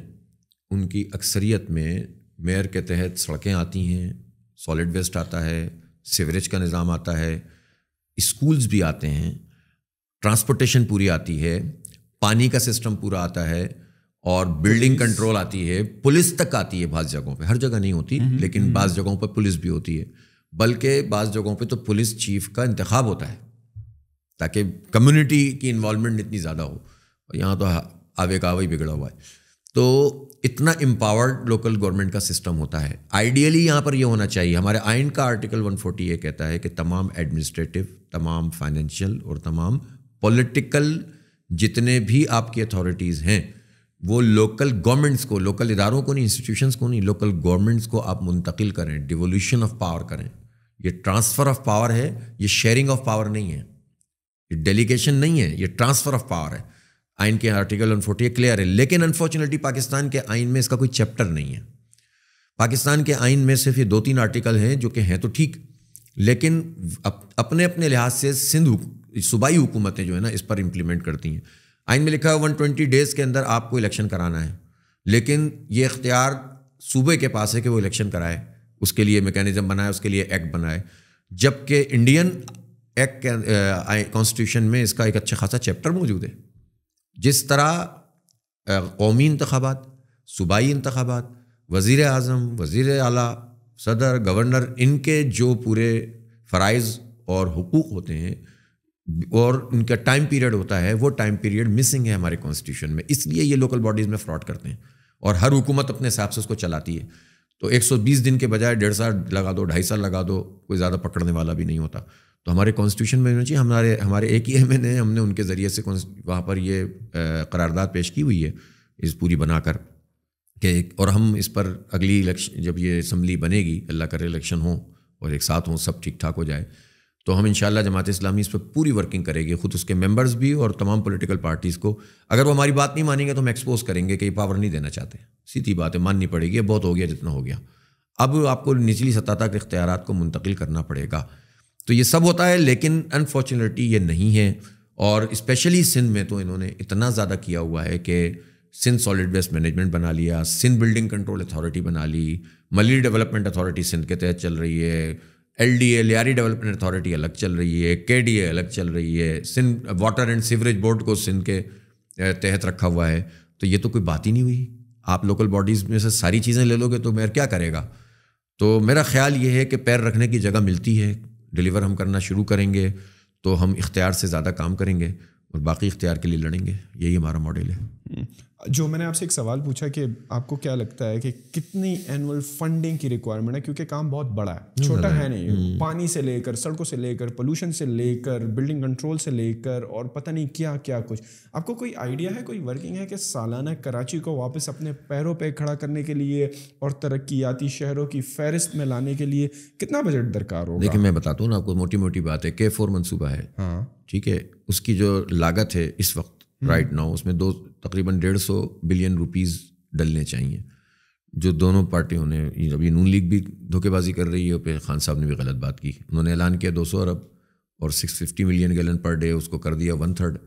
Speaker 1: उनकी अक्सरियत में मेयर के तहत सड़कें आती हैं सॉलिड वेस्ट आता है सीवरेज का निज़ाम आता है स्कूल्स भी आते हैं ट्रांसपोर्टेशन पूरी आती है पानी का सिस्टम पूरा आता है और बिल्डिंग कंट्रोल आती है पुलिस तक आती है बाज़ जगहों पे हर जगह नहीं होती नहीं, हम्म, हम्म, लेकिन हम्म। बाज़ जगहों पर पुलिस भी होती है बल्कि बाज़ जगहों पे तो पुलिस चीफ का इंतखब होता है ताकि कम्युनिटी की इन्वॉलमेंट इतनी ज़्यादा हो और यहाँ तो आवे का आवा बिगड़ा हुआ है तो इतना एम्पावर्ड लोकल गवर्नमेंट का सिस्टम होता है आइडियली यहाँ पर यह होना चाहिए हमारे आइन का आर्टिकल 140 ये कहता है कि तमाम एडमिनिस्ट्रेटिव तमाम फाइनेंशियल और तमाम पॉलिटिकल जितने भी आपकी अथॉरिटीज़ हैं वो लोकल गवर्नमेंट्स को लोकल इदारों को नहीं इंस्टीट्यूशंस को नहीं लोकल गवर्नमेंट्स को आप मुंतकिल करें डिवोल्यूशन ऑफ पावर करें ये ट्रांसफ़र ऑफ पावर है ये शेयरिंग ऑफ पावर नहीं है ये डेलीगेशन नहीं है ये ट्रांसफ़र ऑफ पावर है आइन के आर्टिकल वन फोर्टी क्लियर है लेकिन अनफॉर्चुनेटली पाकिस्तान के आइन में इसका कोई चैप्टर नहीं है पाकिस्तान के आइन में सिर्फ ये दो तीन आर्टिकल हैं जो कि हैं तो ठीक लेकिन अप, अपने अपने लिहाज से सिंध सूबाई हुकूमतें जो है ना इस पर इम्प्लीमेंट करती हैं आइन में लिखा है वन ट्वेंटी डेज़ के अंदर आपको इलेक्शन कराना है लेकिन ये इख्तियार सूबे के पास है कि वो इलेक्शन कराए उसके लिए मेकानिज़म बनाए उसके लिए एक्ट बनाए जबकि इंडियन एक्ट कॉन्स्टिट्यूशन में इसका एक अच्छा खासा चैप्टर मौजूद है जिस तरह कौमी इंतबात सूबाई इंतबात वज़ी अजम वज़ी अल सदर गवर्नर इनके जो पूरे फ़रज़ और हकूक़ होते हैं और उनका टाइम पीरियड होता है वो टाइम पीरियड मिसिंग है हमारे कॉन्स्टिट्यूशन में इसलिए ये लोकल बॉडीज़ में फ्रॉड करते हैं और हर हुकूमत अपने हिसाब से उसको चलाती है तो 120 दिन के बजाय डेढ़ साल लगा दो ढाई साल लगा दो कोई ज़्यादा पकड़ने वाला भी नहीं होता तो हमारे कॉन्स्टिट्यूशन में चाहिए हमारे हमारे एक ही एम एन हमने उनके ज़रिए से वहाँ पर ये करारदाद पेश की हुई है इस पूरी बनाकर के और हम इस पर अगली इलेक्शन जब ये असम्बली बनेगी अल्लाह करे इलेक्शन हो और एक साथ हों सब ठीक ठाक हो जाए तो हम इंशाल्लाह जमात इस्लामी इस पर पूरी वर्किंग करेंगे खुद उसके मेंबर्स भी और तमाम पॉलिटिकल पार्टीज़ को अगर वो हमारी बात नहीं मानेंगे तो हम एक्सपोज करेंगे कि ये पावर नहीं देना चाहते सीधी बात है माननी पड़ेगी बहुत हो गया जितना हो गया अब आपको निचली सतह तक इख्तियार को मुंतकिल करना पड़ेगा तो ये सब होता है लेकिन अनफॉर्चुनेटली ये नहीं है और स्पेशली सिंध में तो इन्होंने इतना ज़्यादा किया हुआ है कि सिंध सॉलिड वेस्ट मैनेजमेंट बना लिया सिंध बिल्डिंग कंट्रोल अथॉरिटी बना ली मलिरी डेवलपमेंट अथॉरिटी सिंध के तहत चल रही है L D Lyari development authority अलग चल रही है के डी ए अलग चल रही है Sindh water and sewerage board को सिंध के तहत रखा हुआ है तो ये तो कोई बात ही नहीं हुई आप लोकल बॉडीज़ में से सारी चीज़ें ले लोगे तो मेयर क्या करेगा तो मेरा ख्याल ये है कि पैर रखने की जगह मिलती है डिलीवर हम करना शुरू करेंगे तो हम इख्तियार से ज़्यादा काम करेंगे और बाकी इख्तियार के लिए लड़ेंगे यही हमारा मॉडल है हम्म।
Speaker 2: जो मैंने आपसे एक सवाल पूछा कि आपको क्या लगता है कि कितनी एनुअल फंडिंग की रिक्वायरमेंट है क्योंकि काम बहुत बड़ा है हम्म, छोटा हम्म, है नहीं हम्म। पानी से लेकर सड़कों से लेकर पोल्यूशन से लेकर बिल्डिंग कंट्रोल से लेकर और पता नहीं क्या क्या कुछ आपको कोई आइडिया है कोई वर्किंग है कि सालाना कराची को वापस अपने पैरों पर पे खड़ा करने के लिए और तरक्याती शहरों की फहरिस्त में लाने के लिए कितना बजट दरकार होगा देखिए मैं
Speaker 1: बताता हूँ ना आपको मोटी मोटी बात है के फोर मनसूबा है हाँ ठीक है उसकी जो लागत है इस वक्त राइट नाउ उसमें दो तकरीबन डेढ़ सौ बिलियन रुपीज़ डलने चाहिए जो दोनों पार्टियों ने अभी नून लीग भी धोखेबाजी कर रही है और खान साहब ने भी गलत बात की उन्होंने ऐलान किया 200 अरब और 650 मिलियन गैलन पर डे उसको कर दिया one third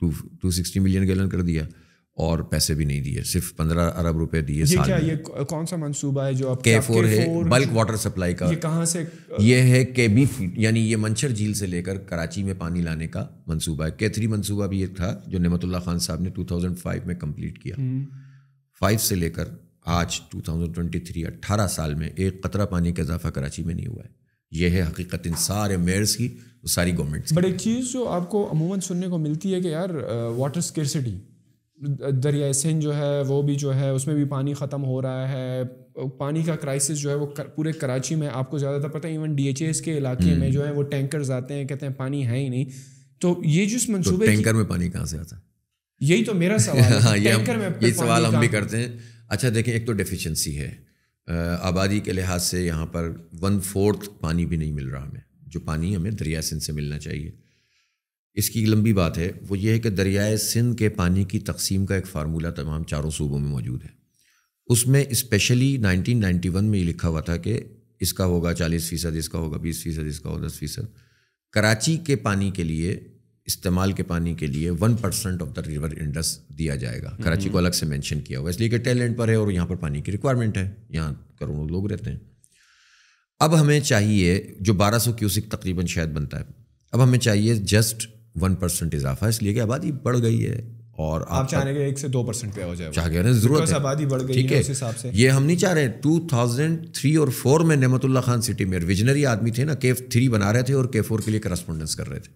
Speaker 1: two two sixty million gallon कर दिया और पैसे भी नहीं दिए सिर्फ पंद्रह अरब रुपए दिए साल क्या ये
Speaker 2: कौन सा मंसूबा है जो आप के फोर है बल्क वाटर सप्लाई का ये कहाँ से
Speaker 1: ये है के बी फीट यानी ये मंशर झील से लेकर कराची में पानी लाने का मंसूबा है के थ्री मंसूबा भी एक था जो नमतुल्ला खान साहब ने 2005 में कंप्लीट किया फाइव हम्म। से लेकर आज 2023 18 साल में एक कतरा पानी का इजाफा कराची में नहीं हुआ है यह है हकीकत इन सारे मेयर्स की सारी गवर्नमेंट बट एक
Speaker 2: चीज़ जो आपको अमूमन सुनने को मिलती है कि यार वाटर स्केरसिटी दरिया सिंध जो है वो भी जो है उसमें भी पानी ख़त्म हो रहा है पानी का क्राइसिस जो है वो कर, पूरे कराची में आपको ज़्यादातर पता है इवन डी के इलाके में हम्म। जो है वो टैंकर आते हैं कहते हैं पानी है ही नहीं तो ये जिस मनसूबे तो टैंकर
Speaker 1: में पानी कहाँ से आता है
Speaker 2: यही तो मेरा सवाल है टैंकर हाँ, में ये सवाल हम भी करते
Speaker 1: हैं अच्छा देखें एक तो डेफिशेंसी है आबादी के लिहाज से यहाँ पर वन फोर्थ पानी भी नहीं मिल रहा हमें जो पानी हमें दरिया सिंध से मिलना चाहिए इसकी लंबी बात है वो ये है कि दरियाए सिंध के पानी की तकसीम का एक फार्मूला तमाम चारों सूबों में मौजूद है उसमें नाइनटीन नाइन्टी वन में ये लिखा हुआ था कि इसका होगा चालीस फ़ीसद इसका होगा बीस फ़ीसद इसका होगा दस फ़ीसद कराची के पानी के लिए इस्तेमाल के पानी के लिए one percent of the river Indus दिया जाएगा हम्म। कराची को अलग से मेंशन किया हुआ इसलिए कि टैलेंट पर है और यहाँ पर पानी की रिक्वायरमेंट है यहाँ करोड़ों लोग रहते हैं अब हमें चाहिए जो 1200 क्यूसिक तकरीबन शायद बनता है अब हमें चाहिए जस्ट वन परसेंट इजाफा इसलिए कि आबादी बढ़ गई है और आप, आप चाह
Speaker 2: रहे एक से दो परसेंट पे हो जाए चाह रहे जरूरत आबादी बढ़ गई है उस हिसाब से ये
Speaker 1: हम नहीं चाह रहे टू थाउजेंड थ्री और फोर में Naimatullah Khan city mayor visionary आदमी थे ना के थ्री बना रहे थे और के फोर के लिए करस्पोंडेंस कर रहे थे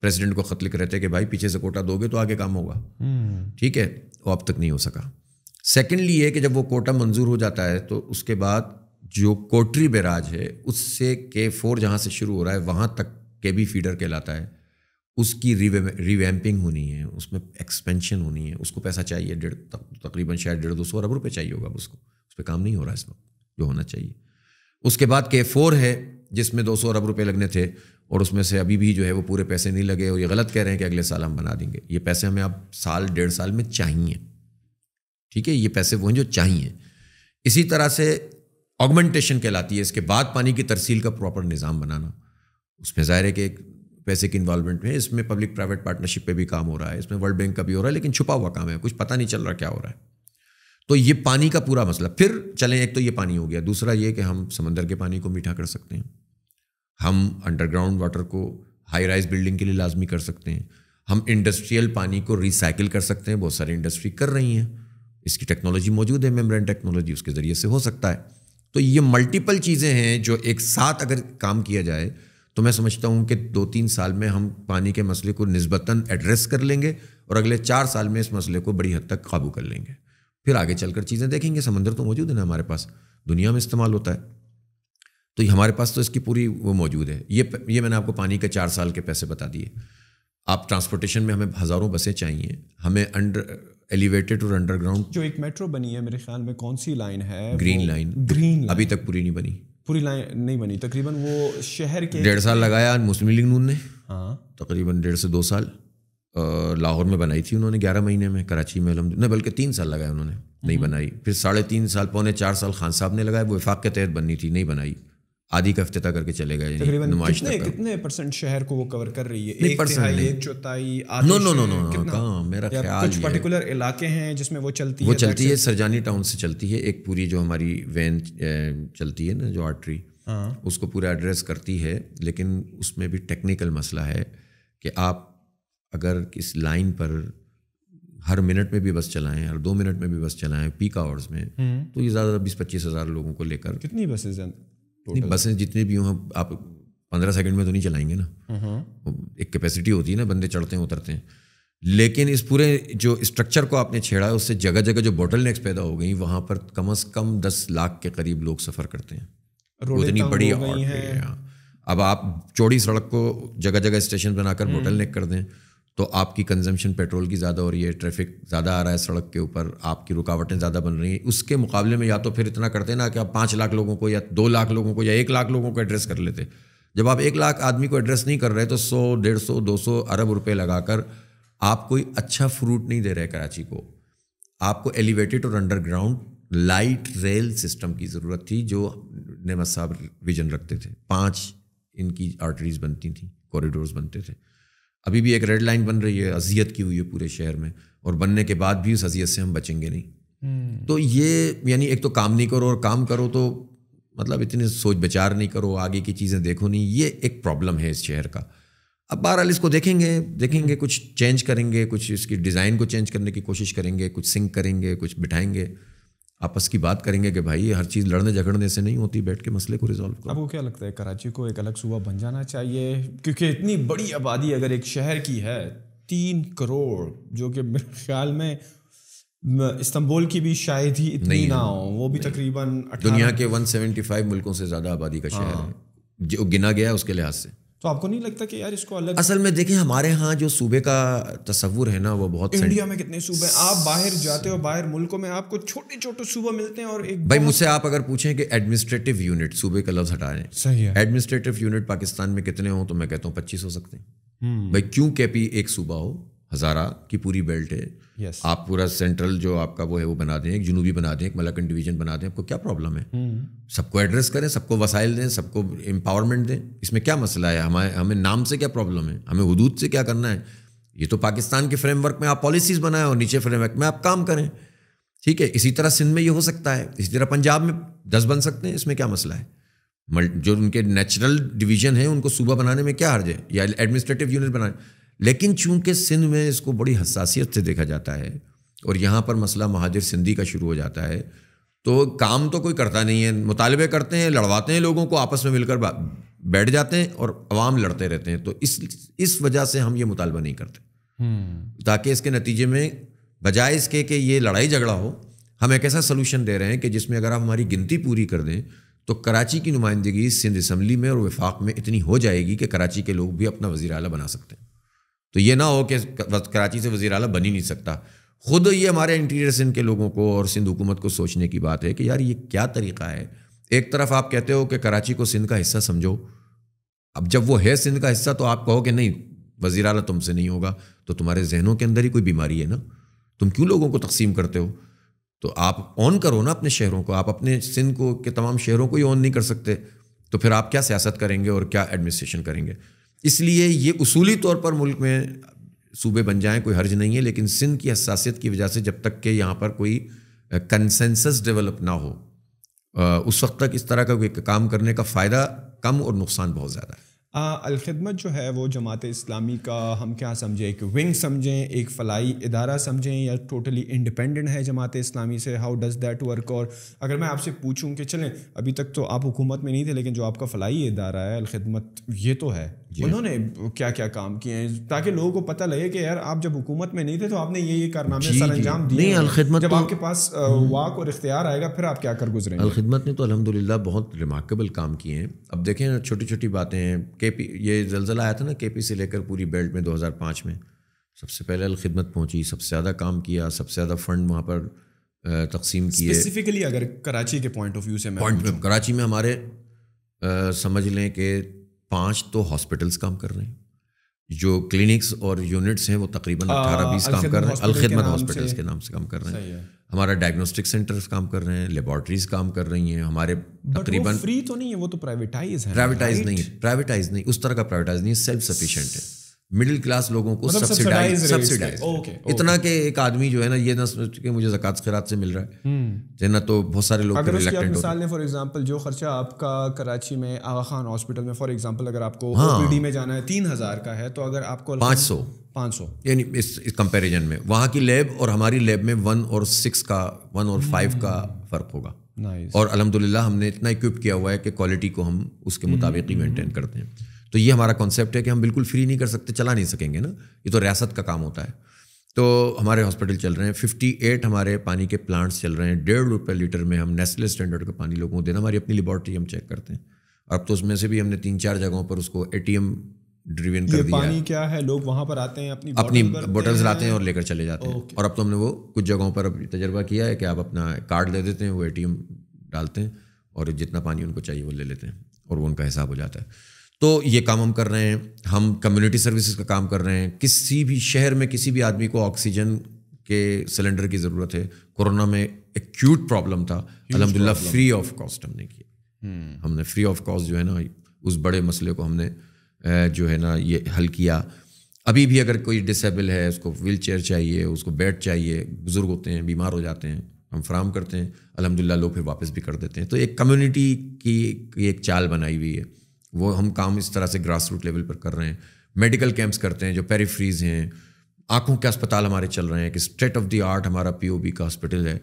Speaker 1: प्रेसिडेंट को खत लिख रहे थे कि भाई पीछे से कोटा दोगे तो आगे काम होगा हम्म। ठीक है वो अब तक नहीं हो सका सेकेंडली ये कि जब वो कोटा मंजूर हो जाता है तो उसके बाद जो कोटरी बैराज है उससे के फोर जहाँ से शुरू हो रहा है वहाँ तक के भी फीडर कहलाता है उसकी रिवैम्पिंग होनी है उसमें एक्सपेंशन होनी है उसको पैसा चाहिए डेढ़ तकरीबन शायद डेढ़ दो सौ अरब रुपये चाहिए होगा उसको उस पर काम नहीं हो रहा है इस वक्त जो होना चाहिए उसके बाद के फोर है जिसमें दो सौ अरब रुपये लगने थे और उसमें से अभी भी जो है वो पूरे पैसे नहीं लगे और ये गलत कह रहे हैं कि अगले साल हम बना देंगे ये पैसे हमें अब साल डेढ़ साल में चाहिए ठीक है ये पैसे वो हैं जो चाहिए इसी तरह से ऑगमेंटेशन कहलाती है इसके बाद पानी की तरसील का प्रॉपर निज़ाम बनाना उसमें ज़ाहिर है कि एक पैसे की इन्वॉल्वमेंट में इसमें पब्लिक प्राइवेट पार्टनरशिप पे भी काम हो रहा है इसमें वर्ल्ड बैंक का भी हो रहा है लेकिन छुपा हुआ काम है कुछ पता नहीं चल रहा क्या हो रहा है तो ये पानी का पूरा मसला फिर चलें एक तो ये पानी हो गया दूसरा ये कि हम समंदर के पानी को मीठा कर सकते हैं हम अंडरग्राउंड वाटर को हाई राइज बिल्डिंग के लिए लाजमी कर सकते हैं हम इंडस्ट्रियल पानी को रिसाइकिल कर सकते हैं बहुत सारी इंडस्ट्री कर रही हैं इसकी टेक्नोलॉजी मौजूद है मेम्ब्रेन टेक्नोलॉजी उसके ज़रिए से हो सकता है तो ये मल्टीपल चीज़ें हैं जो एक साथ अगर काम किया जाए तो मैं समझता हूँ कि दो तीन साल में हम पानी के मसले को नस्बता एड्रेस कर लेंगे और अगले चार साल में इस मसले को बड़ी हद तक काबू कर लेंगे फिर आगे चलकर चीज़ें देखेंगे समंदर तो मौजूद है ना हमारे पास दुनिया में इस्तेमाल होता है तो हमारे पास तो इसकी पूरी वो मौजूद है ये ये मैंने आपको पानी के चार साल के पैसे बता दिए आप ट्रांसपोर्टेशन में हमें हज़ारों बसें चाहिए हमें अंडर एलिवेटेड और अंडरग्राउंड
Speaker 2: जो एक मेट्रो बनी है मेरे ख्याल में कौन सी लाइन है ग्रीन लाइन ग्रीन अभी
Speaker 1: तक पूरी नहीं बनी
Speaker 2: पूरी लाइन नहीं बनी तकरीबन वो शहर के डेढ़ साल
Speaker 1: लगाया मुस्लिम लीग नून ने हाँ तकरीबन डेढ़ से दो साल लाहौर में बनाई थी उन्होंने ग्यारह महीने में कराची में नहीं बल्कि तीन साल लगाया उन्होंने नहीं हम्म। बनाई फिर साढ़े तीन साल पौने चार साल खान साहब ने लगाया वो विफाक के तहत बननी थी नहीं बनाई आधी का तक करके चले गए कितने
Speaker 2: कितने परसेंट शहर को वो कवर कर रही है एक तिहाई एक चौथाई नो नो नो नो कहाँ मेरा ख्याल कुछ पर्टिकुलर इलाके हैं जिसमें वो चलती वो है चलती है
Speaker 1: सरजानी टाउन से चलती है एक पूरी जो हमारी वैन चलती है ना जो आर्टरी हाँ। उसको पूरा एड्रेस करती है लेकिन उसमें भी टेक्निकल मसला है कि आप अगर किस लाइन पर हर मिनट में भी बस चलाएं हर दो मिनट में भी बस चलाएं पीक आवर्स में हम्म। तो ये ज़्यादा बीस पच्चीस हज़ार लोगों को लेकर कितनी बसेज हैं नहीं बसें जितने भी हों आप पंद्रह सेकंड में तो नहीं चलाएंगे ना हम्म। एक कैपेसिटी होती है ना बंदे चढ़ते हैं उतरते हैं लेकिन इस पूरे जो स्ट्रक्चर को आपने छेड़ा है उससे जगह जगह जो बॉटल नेक्स पैदा हो गई वहाँ पर कम अज़ कम दस लाख के करीब लोग सफ़र करते हैं उतनी बड़ी है। हाँ। अब आप चौड़ी सड़क को जगह जगह स्टेशन बनाकर बोटल हम्म। नेक कर दें तो आपकी कंजम्पशन पेट्रोल की ज़्यादा हो रही है ट्रैफिक ज़्यादा आ रहा है सड़क के ऊपर आपकी रुकावटें ज़्यादा बन रही हैं उसके मुकाबले में या तो फिर इतना करते ना कि आप पाँच लाख लोगों को या दो लाख लोगों को या एक लाख लोगों को एड्रेस कर लेते जब आप एक लाख आदमी को एड्रेस नहीं कर रहे तो सौ डेढ़ सौ दो सौ अरब रुपये लगाकर आप कोई अच्छा फ्रूट नहीं दे रहे कराची को आपको एलिवेटेड और अंडरग्राउंड लाइट रेल सिस्टम की ज़रूरत थी जो नेमत साहब विजन रखते थे पाँच इनकी आर्टरीज बनती थी कॉरिडोर्स बनते थे अभी भी एक रेड लाइन बन रही है अजियत की हुई है पूरे शहर में और बनने के बाद भी उस अजियत से हम बचेंगे नहीं हम्म। तो ये यानी एक तो काम नहीं करो और काम करो तो मतलब इतने सोच विचार नहीं करो आगे की चीज़ें देखो नहीं ये एक प्रॉब्लम है इस शहर का अब बहरहाल इसको देखेंगे देखेंगे कुछ चेंज करेंगे कुछ इसकी डिज़ाइन को चेंज करने की कोशिश करेंगे कुछ सिंक करेंगे कुछ बिठाएंगे आपस की बात करेंगे कि भाई हर चीज़ लड़ने झगड़ने से नहीं होती बैठ के मसले को रिजॉल्व करो
Speaker 2: आपको क्या लगता है कराची को एक अलग सूबा बन जाना चाहिए क्योंकि इतनी बड़ी आबादी अगर एक शहर की है तीन करोड़ जो कि मेरे ख्याल में इस्तंबुल की भी शायद ही इतनी नहीं ना हो वो भी तकरीबन दुनिया के
Speaker 1: 175 मुल्कों से ज़्यादा आबादी का हाँ। शहर है जो गिना गया है उसके लिहाज से
Speaker 2: तो आपको नहीं लगता कि यार इसको अलग असल में
Speaker 1: देखें हमारे यहाँ जो सूबे का तस्वूर है ना वो बहुत इंडिया में
Speaker 2: कितने सूबे हैं आप बाहर जाते हो बाहर मुल्कों में आपको छोटे छोटे सूबे मिलते हैं और एक भाई मुझसे
Speaker 1: आप अगर पूछें कि एडमिनिस्ट्रेटिव यूनिट सूबे का लफ्ज हटा रहे हैं सही है एडमिनिस्ट्रेटिव यूनिट पाकिस्तान में कितने हों तो मैं कहता हूँ पच्चीस हो सकते हैं हम्म। भाई क्यों के एक सूबा हो हज़ारा की पूरी बेल्ट है yes. आप पूरा सेंट्रल जो आपका वो है वो बना दें एक जुनूबी बना दें एक मलकन डिवीजन बना दें आपको क्या प्रॉब्लम है hmm. सबको एड्रेस करें सबको वसाइल दें सबको एम्पावरमेंट दें इसमें क्या मसला है हमारे हमें नाम से क्या प्रॉब्लम है हमें हदूद से क्या करना है ये तो पाकिस्तान के फ्रेमवर्क में आप पॉलिसीज़ बनाएं और नीचे फ्रेमवर्क में आप काम करें ठीक है इसी तरह सिंध में ये हो सकता है इसी तरह पंजाब में दस बन सकते हैं इसमें क्या मसला है जो उनके नेचुरल डिवीजन है उनको सूबा बनाने में क्या हर्ज है या एडमिनिस्ट्रेटिव यूनिट बनाने लेकिन चूंकि सिंध में इसको बड़ी हसासीत से देखा जाता है और यहाँ पर मसला महाजिर सिंधी का शुरू हो जाता है तो काम तो कोई करता नहीं है मुतालबे करते हैं लड़वाते हैं लोगों को आपस में मिलकर बैठ जाते हैं और आवाम लड़ते रहते हैं तो इस इस वजह से हम ये मुतालबा नहीं करते हम्म। ताकि इसके नतीजे में बजाय इसके कि ये लड़ाई झगड़ा हो हम एक ऐसा सोलूशन दे रहे हैं कि जिसमें अगर आप हमारी गिनती पूरी कर दें तो कराची की नुमाइंदगी सिंध इसम्बली में और विफाक में इतनी हो जाएगी कि कराची के लोग भी अपना वज़ी अला बना सकते हैं तो ये ना हो कि कराची से वजी अला बन ही नहीं सकता खुद ये हमारे इंटीरियर सिंध के लोगों को और सिंध हुकूमत को सोचने की बात है कि यार ये क्या तरीका है एक तरफ आप कहते हो कि कराची को सिंध का हिस्सा समझो अब जब वो है सिंध का हिस्सा तो आप कहो कि नहीं अल अला तुमसे नहीं होगा तो तुम्हारे जहनों के अंदर ही कोई बीमारी है ना तुम क्यों लोगों को तकसीम करते हो तो आप ऑन करो ना अपने शहरों को आप अपने सिंध को के तमाम शहरों को ही ऑन नहीं कर सकते तो फिर आप क्या सियासत करेंगे और क्या एडमिनिस्ट्रेशन करेंगे इसलिए ये उसूली तौर पर मुल्क में सूबे बन जाएं कोई हर्ज नहीं है लेकिन सिंध की हसासीत की वजह से जब तक के यहाँ पर कोई कंसेंसस डेवलप ना हो उस वक्त तक इस तरह का कोई काम करने का फ़ायदा कम और नुकसान बहुत ज़्यादा है
Speaker 2: अलखदमत जो है वो जमात इस्लामी का हम क्या समझें एक विंग समझें एक फलाई इदारा समझें या टोटली इंडिपेंडेंट है जमात इस्लामी से हाउ डज़ दैट वर्क और अगर मैं आपसे पूछूं कि चलें अभी तक तो आप हुकूमत में नहीं थे लेकिन जो आपका फलाई इदारा है अलखदमत ये तो है उन्होंने क्या क्या काम किए हैं ताकि लोगों को पता लगे कि यार आप जब हुकूमत में नहीं थे तो आपने ये ये कारनामे सर अंजाम दिए जब तो, आपके पास हम्म। वाक और इख्तियार आएगा फिर आप क्या कर गुजरे अलखिदमत
Speaker 1: ने तो अलहमदिल्ला बहुत रिमार्केबल काम किए हैं अब देखें छोटी छोटी बातें हैं के पी ये जलजिला आया था ना के पी से लेकर पूरी बेल्ट में दो हज़ार पाँच में सबसे पहले अलखिदमत पहुँची सबसे ज़्यादा काम किया सबसे ज़्यादा फ़ंड वहाँ पर तकसीम किए
Speaker 2: स्पेसिफिकली अगर कराची के पॉइंट ऑफ व्यू से पॉइंट
Speaker 1: कराची में हमारे समझ लें कि पाँच तो हॉस्पिटल्स काम कर रहे हैं जो क्लिनिक्स और यूनिट्स हैं वो तकरीबन अठारह बीस काम कर रहे हैं अलखदमत हॉस्पिटल्स के नाम से काम कर रहे हैं हमारा डायग्नोस्टिक सेंटर्स काम कर रहे हैं लेबॉर्ट्रीज काम कर रही हैं हमारे तकरीबन फ्री
Speaker 2: तो नहीं है वो तो प्राइवेटाइज है प्राइवेटाइज नहीं
Speaker 1: है प्राइवेटाइज नहीं उस तरह का प्राइवेटाइज नहीं है सेल्फ सफिशिएंट है मिडिल क्लास लोगों को सब्सिडाइज मतलब सब्सिडाइज इतना के एक आदमी जो है ना ये ना सोच के मुझे जक़ात खरात से मिल रहा है हम्म। ना तो बहुत सारे लोग अगर उसकी मिसाल
Speaker 2: फॉर एग्जांपल जो खर्चा आपका कराची में आगा खान हॉस्पिटल में फॉर एग्जांपल अगर आपको हाँ, में जाना है तीन हज़ार का है तो अगर आपको पाँच सौ
Speaker 1: पाँच सौ यानी इस इस कंपेरिजन में वहाँ की लैब और हमारी लैब में वन हम्म। और सिक्स का वन और फाइव का फ़र्क होगा और अलहमदिल्ला हमने इतना इक्विप किया हुआ है कि क्वालिटी को हम उसके मुताबिक ही मेनटेन करते हैं तो ये हमारा कॉन्सेप्ट है कि हम बिल्कुल फ्री नहीं कर सकते चला नहीं सकेंगे ना ये तो रियासत का काम होता है तो हमारे हॉस्पिटल चल रहे हैं फिफ्टी एट हमारे पानी के प्लांट्स चल रहे हैं डेढ़ रुपये लीटर में हम नेस्ले स्टैंडर्ड का पानी लोगों को देना हमारी अपनी लेबॉर्ट्री हम चेक करते हैं अब तो उसमें से भी हमने तीन चार जगहों पर उसको ए टी एम ड्रिवन कर दिया पानी
Speaker 2: क्या है लोग वहाँ पर आते हैं अपनी अपनी बोटल्स लाते हैं और लेकर चले जाते हैं
Speaker 1: और अब तो हमने वो कुछ जगहों पर अब तजर्बा किया है कि आप अपना कार्ड ले देते हैं वो ए डालते हैं और जितना पानी उनको चाहिए वो ले लेते हैं और वो उनका हिसाब हो जाता है तो ये काम हम कर रहे हैं हम कम्युनिटी सर्विसेज का काम कर रहे हैं किसी भी शहर में किसी भी आदमी को ऑक्सीजन के सिलेंडर की ज़रूरत है कोरोना में एक्यूट प्रॉब्लम था अलहमदिल्ला फ्री ऑफ कॉस्ट हमने किया हम्म। हमने फ्री ऑफ कॉस्ट जो है ना उस बड़े मसले को हमने जो है ना ये हल किया अभी भी अगर कोई डिसेबल है उसको व्हील चेयर चाहिए उसको बेड चाहिए बुज़ुर्ग होते हैं बीमार हो जाते हैं हम फ्राहम करते हैं अलहमदिल्ला लोग फिर वापस भी कर देते हैं तो एक कम्युनिटी की एक चाल बनाई हुई है वो हम काम इस तरह से ग्रास रूट लेवल पर कर रहे हैं मेडिकल कैंप्स करते हैं जो पेरीफ्रीज हैं आँखों के अस्पताल हमारे चल रहे हैं कि स्टेट ऑफ द आर्ट हमारा पीओबी का हॉस्पिटल है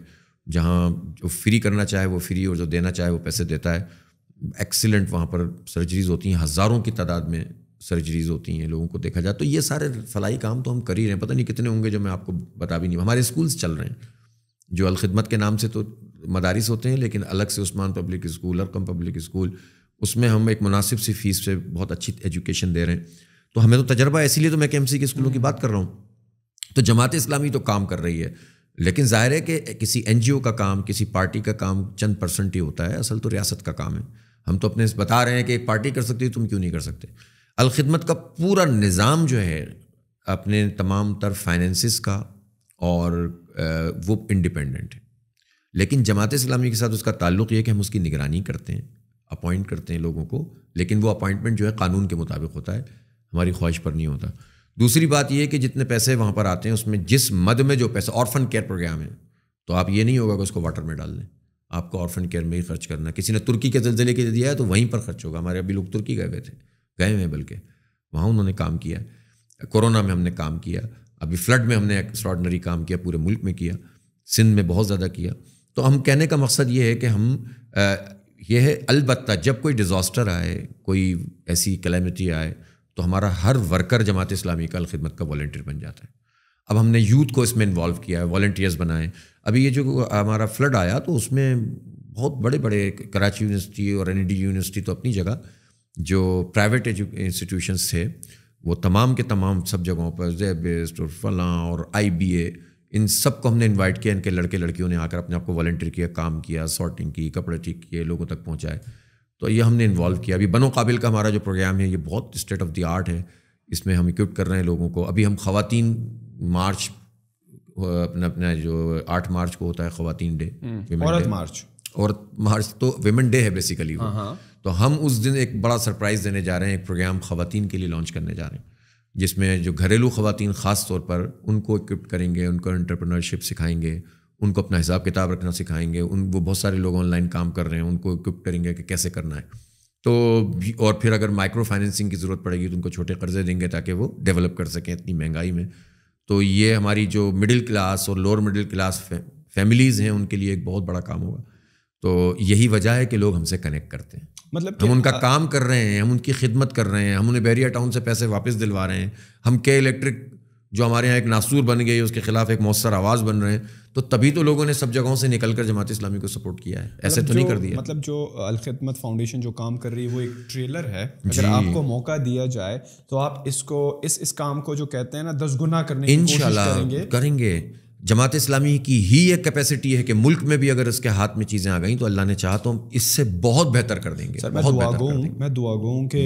Speaker 1: जहाँ जो फ्री करना चाहे वो फ्री और जो देना चाहे वो पैसे देता है एक्सीलेंट वहाँ पर सर्जरीज होती हैं हज़ारों की तादाद में सर्जरीज होती हैं लोगों को देखा जाए तो ये सारे फलाई काम तो हम कर ही रहे हैं पता नहीं कितने होंगे जो मैं आपको बता भी नहीं हमारे स्कूल्स चल रहे हैं जो अलखदमत के नाम से तो मदारिस होते हैं लेकिन अलग से Usman public school Arqam public school उसमें हम एक मुनासिब सी फीस से बहुत अच्छी एजुकेशन दे रहे हैं तो हमें तो तजर्बा है इसीलिए तो मैं के एम के स्कूलों की बात कर रहा हूँ तो जमात इस्लामी तो काम कर रही है लेकिन ज़ाहिर है कि किसी एन का काम किसी पार्टी का काम चंद परसेंट ही होता है असल तो रियासत का काम है हम तो अपने बता रहे हैं कि एक पार्टी कर सकती है तुम क्यों नहीं कर सकते अलखदमत का पूरा निज़ाम जो है अपने तमाम तर फाइनेसिस का और वो इंडिपेंडेंट है लेकिन जमात इस्लामी के साथ उसका ताल्लुक ये है कि हम उसकी निगरानी करते हैं अपॉइंट करते हैं लोगों को लेकिन वो अपॉइंटमेंट जो है कानून के मुताबिक होता है हमारी ख्वाहिश पर नहीं होता दूसरी बात यह है कि जितने पैसे वहाँ पर आते हैं उसमें जिस मद में जो पैसा ऑर्फन केयर प्रोग्राम है तो आप ये नहीं होगा कि उसको वाटर में डाल दें आपको ऑर्फन केयर में ही खर्च करना किसी ने तुर्की के जलजिले के दिया है तो वहीं पर खर्च होगा हमारे अभी लोग तुर्की गए हुए थे गए हुए हैं बल्कि वहाँ उन्होंने काम किया कोरोना में हमने काम किया अभी फ्लड में हमने एक्स्ट्रॉडनरी काम किया पूरे मुल्क में किया सिंध में बहुत ज़्यादा किया तो हम कहने का मकसद ये है कि हम यह है अलबत् जब कोई डिज़ास्टर आए कोई ऐसी कलेमिटी आए तो हमारा हर वर्कर जमात इस्लामी का खिदमत का वॉल्टियर बन जाता है अब हमने यूथ को इसमें इन्वॉल्व किया है वॉल्टियर्स बनाए अभी ये जो हमारा फ्लड आया तो उसमें बहुत बड़े बड़े कराची यूनिवर्सिटी और एन यूनिवर्सिटी तो अपनी जगह जो प्राइवेट इंस्टीट्यूशंस थे वो तमाम के तमाम सब जगहों पर जेबेस्ट और फलां और आई बी ए इन सब को हमने इनवाइट किया इनके लड़के लड़कियों ने आकर अपने आप को वॉल्टियर किया काम किया सॉर्टिंग की कपड़े ठीक किए लोगों तक पहुँचाए तो ये हमने इन्वॉल्व किया अभी बनो काबिल का हमारा जो प्रोग्राम है ये बहुत स्टेट ऑफ द आर्ट है इसमें हम इक्विप कर रहे हैं लोगों को अभी हम खातन मार्च अपना अपना जो आठ मार्च को होता है खातन डे हम्म, औरत मार्च और मार्च तो वेमेन डे है बेसिकली वो हाँ, हाँ। तो हम उस दिन एक बड़ा सरप्राइज़ देने जा रहे हैं एक प्रोग्राम खातन के लिए लॉन्च करने जा रहे हैं जिसमें जो घरेलू ख़वान ख़ास तौर पर उनको इक्विप करेंगे उनको इंटरप्रनरशिप सिखाएंगे उनको अपना हिसाब किताब रखना सिखाएंगे उन वो बहुत सारे लोग ऑनलाइन काम कर रहे हैं उनको इक्विप करेंगे कि कैसे करना है तो और फिर अगर माइक्रो फाइनेंसिंग की ज़रूरत पड़ेगी तो उनको छोटे कर्जे देंगे ताकि वो डेवलप कर सकें इतनी महंगाई में तो ये हमारी जो मिडिल क्लास और लोअर मिडिल क्लास फैमिलीज़ हैं उनके लिए एक बहुत बड़ा काम होगा तो यही वजह है कि लोग हमसे कनेक्ट करते हैं
Speaker 2: मतलब हम उनका आ,
Speaker 1: काम कर रहे हैं हम उनकी खिदमत कर रहे हैं हम उन्हें बहरिया टाउन से पैसे वापस दिलवा रहे हैं हम के इलेक्ट्रिक जो हमारे यहाँ एक नासूर बन गई उसके खिलाफ एक मौसर आवाज़ बन रहे हैं तो तभी तो लोगों ने सब जगहों से निकल कर जमात इस्लामी को सपोर्ट किया है ऐसे मतलब तो नहीं कर दिया
Speaker 2: मतलब जो अलखदमत फाउंडेशन जो काम कर रही है वो एक ट्रेलर है अगर आपको मौका दिया जाए तो आप इसको इस इस काम को जो कहते हैं ना दस गुना करने की कोशिश करेंगे
Speaker 1: करेंगे जमात इस्लामी की ही ये कैपेसिटी है कि मुल्क में भी अगर उसके हाथ में चीज़ें आ गई तो अल्लाह ने चाहा तो हम इससे बहुत बेहतर कर देंगे सर मैं दुआ गूँ
Speaker 2: मैं दुआ गो कि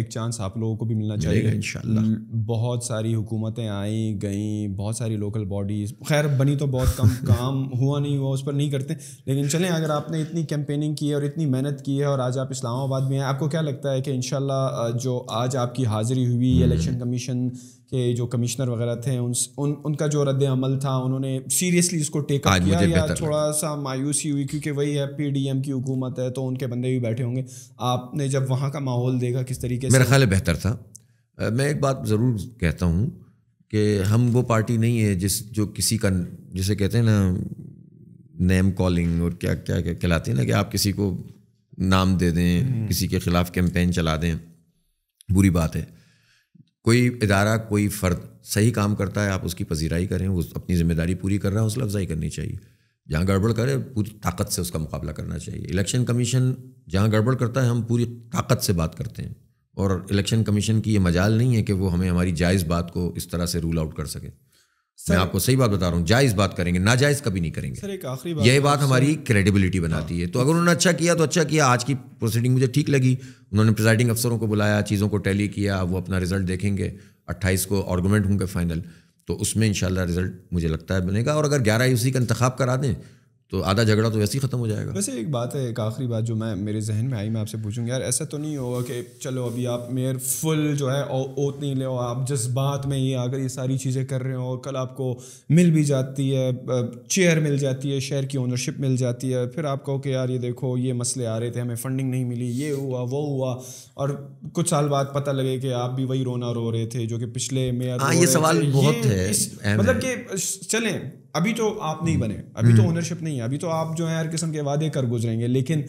Speaker 2: एक चांस आप लोगों को भी मिलना चाहिए इन बहुत सारी हुकूमतें आई गई बहुत सारी लोकल बॉडीज़ खैर बनी तो बहुत कम काम हुआ नहीं हुआ उस पर नहीं करते लेकिन चलें अगर आपने इतनी कैंपेनिंग की है और इतनी मेहनत की है और आज आप इस्लामाबाद में हैं आपको क्या लगता है कि इन जो आज आपकी हाज़िरी हुई इलेक्शन हम्म। कमीशन के जो कमिश्नर वगैरह थे उन, उन उनका जो रद्द अमल था उन्होंने सीरियसली इसको टेक अप किया या थोड़ा सा मायूसी हुई क्योंकि वही है पी डी एम की हुकूमत है तो उनके बंदे भी बैठे होंगे आपने जब वहाँ का माहौल देखा किस तरीके मेरा से मेरा ख्याल बेहतर
Speaker 1: था मैं एक बात ज़रूर कहता हूँ कि हम वो पार्टी नहीं है जिस जो किसी का जिसे कहते हैं ना नेम कॉलिंग और क्या क्या क्या कहलाते हैं ना कि आप किसी को नाम दे दें हम्म। किसी के ख़िलाफ़ कैंपेन चला दें बुरी बात है कोई इदारा कोई फ़र्द सही काम करता है आप उसकी पजीराई करें उस अपनी जिम्मेदारी पूरी कर रहा है हौसला अफजाई करनी चाहिए जहाँ गड़बड़ करे पूरी ताकत से उसका मुकाबला करना चाहिए इलेक्शन कमीशन जहाँ गड़बड़ करता है हम पूरी ताकत से बात करते हैं और इलेक्शन कमीशन की ये मजाल नहीं है कि वो हमें हमारी जायज़ बात को इस तरह से रूल आउट कर सके मैं आपको सही बात बता रहा हूँ जायज बात करेंगे नाजायज कभी नहीं करेंगे सर एक आखिरी बात यही बात हमारी क्रेडिबिलिटी बनाती है तो हाँ। अगर उन्होंने अच्छा किया तो अच्छा किया आज की प्रोसीडिंग मुझे ठीक लगी उन्होंने प्रिजाइडिंग अफसरों को बुलाया चीज़ों को टैली किया वो अपना रिजल्ट देखेंगे अट्ठाईस को आर्गूमेंट होंगे फाइनल तो उसमें इंशाल्लाह रिजल्ट मुझे लगता है बनेगा और अगर ग्यारह यूसी का इंतखब करा दें तो आधा झगड़ा तो वैसे ही खत्म हो जाएगा
Speaker 2: वैसे एक बात है एक आखिरी बात जो मैं मेरे जहन में आई मैं आपसे पूछूंगा यार ऐसा तो नहीं होगा कि चलो अभी आप मेयर फुल जो है ओत नहीं ले आप आप जज्बात में ही आकर ये सारी चीज़ें कर रहे हो और कल आपको मिल भी जाती है चेयर मिल जाती है शेयर की ओनरशिप मिल जाती है फिर आप कहो कि यार ये देखो ये मसले आ रहे थे हमें फंडिंग नहीं मिली ये हुआ वो हुआ और कुछ साल बाद पता लगे कि आप भी वही रोना रो रहे थे जो कि पिछले मेयर हाँ, ये सवाल बहुत है मतलब कि चलें अभी तो आप नहीं बने अभी तो ओनरशिप हम्म। नहीं है अभी तो आप जो है हर किस्म के वादे कर गुजरेंगे लेकिन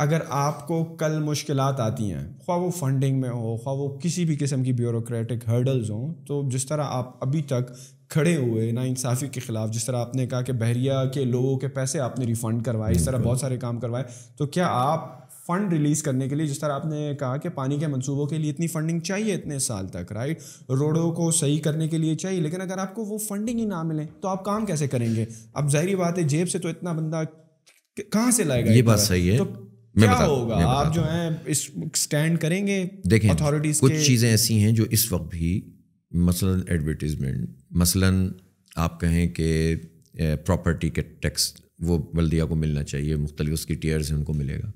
Speaker 2: अगर आपको कल मुश्किल आती हैं ख्वा वो फंडिंग में हो ख्वा वो किसी भी किस्म की ब्यूरोक्रेटिक हर्डल्स हों तो जिस तरह आप अभी तक खड़े हुए ना इंसाफी के ख़िलाफ़ जिस तरह आपने कहा कि बहरिया के लोगों के पैसे आपने रिफ़ंड करवाए इस तरह बहुत सारे काम करवाए तो क्या आप फ़ंड रिलीज़ करने के लिए जिस तरह आपने कहा कि पानी के मंसूबों के लिए इतनी फंडिंग चाहिए इतने साल तक राइट रोडों को सही करने के लिए चाहिए लेकिन अगर आपको वो फंडिंग ही ना मिले तो आप काम कैसे करेंगे अब जाहिर बात है जेब से तो इतना बंदा कहाँ से लाएगा ये बात सही है तो मैं क्या होगा मैं आप जो है इस स्टैंड करेंगे देखें अथॉरिटीज कुछ चीज़ें
Speaker 1: ऐसी हैं जो इस वक्त भी मसलन एडवर्टीजमेंट मसलन आप कहें कि प्रॉपर्टी के टैक्स वो बल्दिया को मिलना चाहिए मुख्तलि उसकी टीयर्स हैं उनको मिलेगा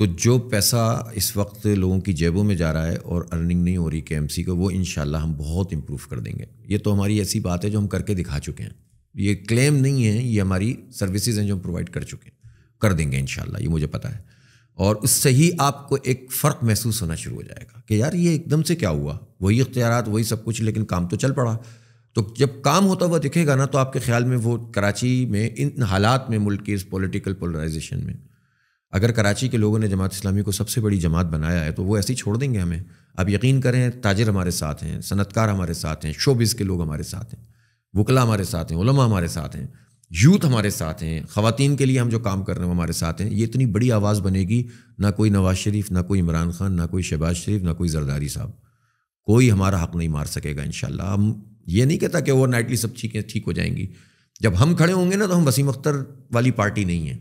Speaker 1: तो जो पैसा इस वक्त लोगों की जेबों में जा रहा है और अर्निंग नहीं हो रही के एम का वो इन हम बहुत इम्प्रूव कर देंगे ये तो हमारी ऐसी बात है जो हम करके दिखा चुके हैं ये क्लेम नहीं है ये हमारी सर्विसेज हैं जो हम प्रोवाइड कर चुके हैं कर देंगे इन ये मुझे पता है और उससे ही आपको एक फ़र्क महसूस होना शुरू हो जाएगा कि यार ये एकदम से क्या हुआ वही इख्तियार वही सब कुछ लेकिन काम तो चल पड़ा तो जब काम होता हुआ दिखेगा ना तो आपके ख्याल में वो कराची में इन हालात में मुल्क की इस पोलिटिकल पोलराइजेशन में अगर कराची के लोगों ने जमात इस्लामी को सबसे बड़ी जमात बनाया है तो वो ऐसे ही छोड़ देंगे हमें आप यकीन करें ताजर हमारे साथ हैं सनतकार हमारे साथ हैं शोबिस के लोग हमारे साथ हैं वकला हमारे साथ हैं उलमा हमारे साथ हैं यूथ हमारे साथ हैं ख़वान के लिए हम जो काम कर रहे हैं हमारे साथ हैं ये इतनी बड़ी आवाज़ बनेगी ना कोई नवाज़ शरीफ ना कोई इमरान खान ना कोई शहबाज शरीफ ना कोई जरदारी साहब कोई हमारा हक नहीं मार सकेगा इन हम ये नहीं कहता कि ओवर नाइटली सब चीज़ें ठीक हो जाएंगी जब हम खड़े होंगे ना तो हम वसीम अख्तर वाली पार्टी नहीं है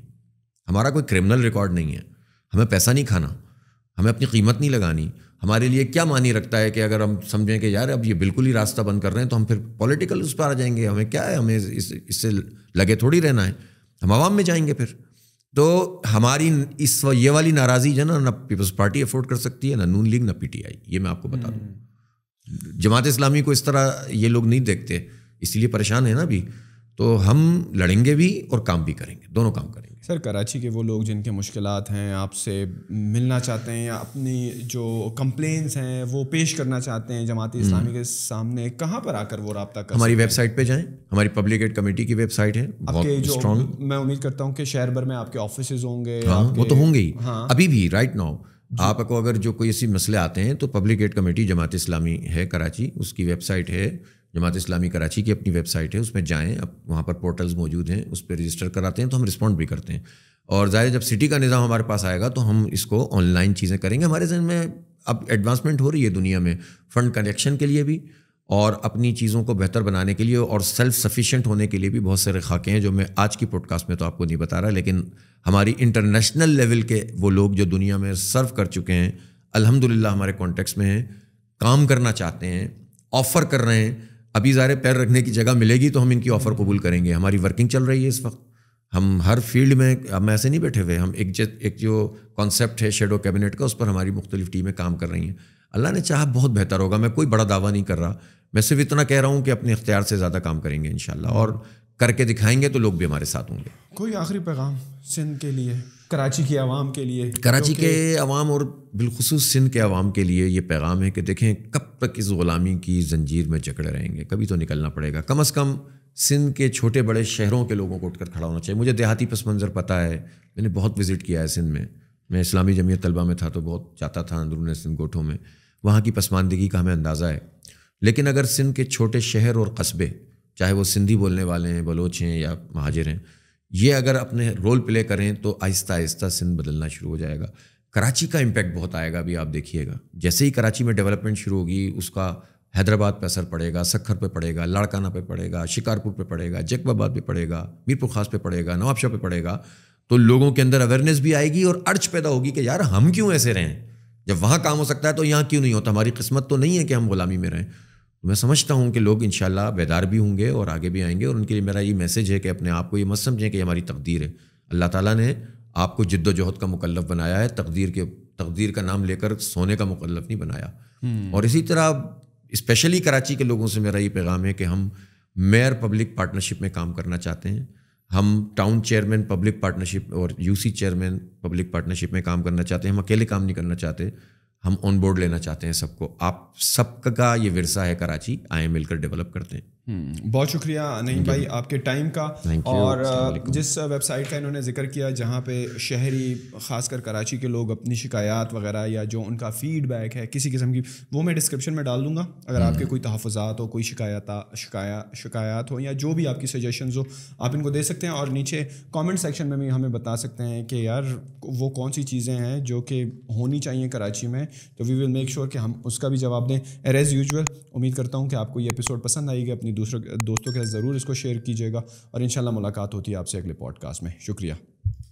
Speaker 1: हमारा कोई क्रिमिनल रिकॉर्ड नहीं है हमें पैसा नहीं खाना हमें अपनी कीमत नहीं लगानी हमारे लिए क्या मानी रखता है कि अगर हम समझें कि यार अब ये बिल्कुल ही रास्ता बंद कर रहे हैं तो हम फिर पॉलिटिकल उस पर आ जाएंगे हमें क्या है हमें इस इससे लगे थोड़ी रहना है हम आवाम में जाएंगे फिर तो हमारी इस ये वाली नाराजी जो है ना ना पीपल्स पार्टी अफोर्ड कर सकती है ना नून लीग ना पीटीआई ये मैं आपको बता दूँ हम्म। जमात इस्लामी को इस तरह ये लोग नहीं देखते इसलिए परेशान है ना अभी तो हम लड़ेंगे भी और काम भी करेंगे दोनों काम करेंगे
Speaker 2: सर कराची के वो लोग जिनके मुश्किल हैं आपसे मिलना चाहते हैं या अपनी जो कंप्लेंस हैं वो पेश करना चाहते हैं जमात हम्म। इस्लामी के सामने कहाँ पर आकर वो रबता कर हमारी वेबसाइट
Speaker 1: पे जाएं हमारी पब्लिक एड कमेटी की वेबसाइट है आपके जो स्ट्रॉन्ग
Speaker 2: मैं उम्मीद करता हूँ कि शहर भर में आपके ऑफिस होंगे हाँ, वो तो होंगे ही हाँ, अभी
Speaker 1: भी राइट नाउ आपको अगर जो कोई ऐसी मसले आते हैं तो public aid committee Jamaat Islami है कराची उसकी वेबसाइट है जमात इस्लामी कराची की अपनी वेबसाइट है उसमें जाएँ अब वहाँ पर पोर्टल्स मौजूद हैं उस पर रजिस्टर कराते हैं तो हम रिस्पॉन्ड भी करते हैं और ज़ाहिर जब सिटी का निज़ाम हमारे पास आएगा तो हम इसको ऑनलाइन चीज़ें करेंगे हमारे जहन में अब एडवांसमेंट हो रही है दुनिया में फ़ंड कलेक्शन के लिए भी और अपनी चीज़ों को बेहतर बनाने के लिए और सेल्फ सफिशेंट होने के लिए भी बहुत सारे खाके हैं जो मैं आज की पॉडकास्ट में तो आपको नहीं बता रहा लेकिन हमारी इंटरनेशनल लेवल के वो लोग जो दुनिया में सर्व कर चुके हैं अलहमदिल्ला हमारे कॉन्टेक्ट्स में हैं काम करना चाहते हैं ऑफ़र कर रहे हैं अभी ज़ाहिर पैर रखने की जगह मिलेगी तो हम इनकी ऑफ़र कबूल करेंगे हमारी वर्किंग चल रही है इस वक्त हम हर फील्ड में हम ऐसे नहीं बैठे हुए हम एक जित एक जो कॉन्सेप्ट है शेडो कैबिनेट का उस पर हमारी मुख्तलिफ टीमें काम कर रही हैं अल्लाह ने चाहा बहुत बेहतर होगा मैं कोई बड़ा दावा नहीं कर रहा मैं सिर्फ इतना कह रहा हूँ कि अपने इख्तियार से ज़्यादा काम करेंगे इन और करके दिखाएंगे तो लोग भी हमारे साथ होंगे
Speaker 2: कोई आखिरी पैगाम सिंध के लिए कराची की आवाम के लिए कराची के
Speaker 1: आवाम और बिलखसूस सिंध के आवाम के लिए ये पैगाम है कि देखें कब तक इस ग़ुलामी की जंजीर में जकड़े रहेंगे कभी तो निकलना पड़ेगा कम अज़ कम सिंध के छोटे बड़े शहरों के लोगों को उठकर खड़ा होना चाहिए मुझे देहाती पस मंज़र पता है मैंने बहुत विज़िट किया है सिंध में मैं इस्लामी जमीयत तलबा में था तो बहुत जाता था अंदरून सिंध गोठों में वहाँ की पसमानदगी का हमें अंदाज़ा है लेकिन अगर सिंध के छोटे शहर और कस्बे चाहे वो सिंधी बोलने वाले हैं बलोच हैं या महाजिर हैं ये अगर अपने रोल प्ले करें तो आहिस्ता आहिस्ता सिंध बदलना शुरू हो जाएगा कराची का इम्पेक्ट बहुत आएगा अभी आप देखिएगा जैसे ही कराची में डेवलपमेंट शुरू होगी उसका हैदराबाद पर असर पड़ेगा सखर पे पड़ेगा लाड़काना पे पड़ेगा शिकारपुर पे पड़ेगा जकबाबाद पे पड़ेगा मीरपुर खास पे पड़ेगा नवाबशाह पे पड़ेगा तो लोगों के अंदर अवेयरनेस भी आएगी और अर्ज पैदा होगी कि यार हम क्यों ऐसे रहें जब वहाँ काम हो सकता है तो यहाँ क्यों नहीं होता हमारी किस्मत तो नहीं है कि हम गुलामी में रहें मैं समझता हूँ कि लोग इन बेदार भी होंगे और आगे भी आएंगे और उनके लिए मेरा ये मैसेज है कि अपने आप को ये मत समझें कि हमारी तकदीर है अल्लाह ताला ने आपको जद्दोजहद का मुकल्लफ बनाया है तकदीर के तकदीर का नाम लेकर सोने का मुकल्लफ नहीं बनाया हम्म। और इसी तरह इस्पेशली कराची के लोगों से मेरा ये पैगाम है कि हम मेयर पब्लिक पार्टनरशिप में काम करना चाहते हैं हम टाउन चेयरमैन पब्लिक पार्टनरशिप और यूसी चेयरमैन पब्लिक पार्टनरशिप में काम करना चाहते हैं हम अकेले काम नहीं करना चाहते हम ऑन बोर्ड लेना चाहते हैं सबको आप सबका ये विरसा है कराची आए मिलकर डेवलप करते हैं
Speaker 2: हम्म। बहुत शुक्रिया नहीं भाई आपके टाइम का और जिस वेबसाइट का इन्होंने जिक्र किया जहाँ पे शहरी खासकर कराची के लोग अपनी शिकायत वगैरह या जो उनका फीडबैक है किसी किस्म की वो मैं डिस्क्रिप्शन में डाल दूंगा अगर आपके हम्म। कोई तहफ़ात हो कोई शिकायत शिकाया शिकायत हो या जो भी आपकी सजेशन हो आप इनको दे सकते हैं और नीचे कॉमेंट सेक्शन में भी हमें बता सकते हैं कि यार वो कौन सी चीज़ें हैं जो कि होनी चाहिए कराची में तो वी विल मेक श्योर कि हम उसका भी जवाब दें एज यूजल उम्मीद करता हूँ कि आपको ये अपिसोड पसंद आएगी अपनी दूसरों दोस्तों के साथ ज़रूर इसको शेयर कीजिएगा और इन मुलाकात होती है आपसे अगले पॉडकास्ट में शुक्रिया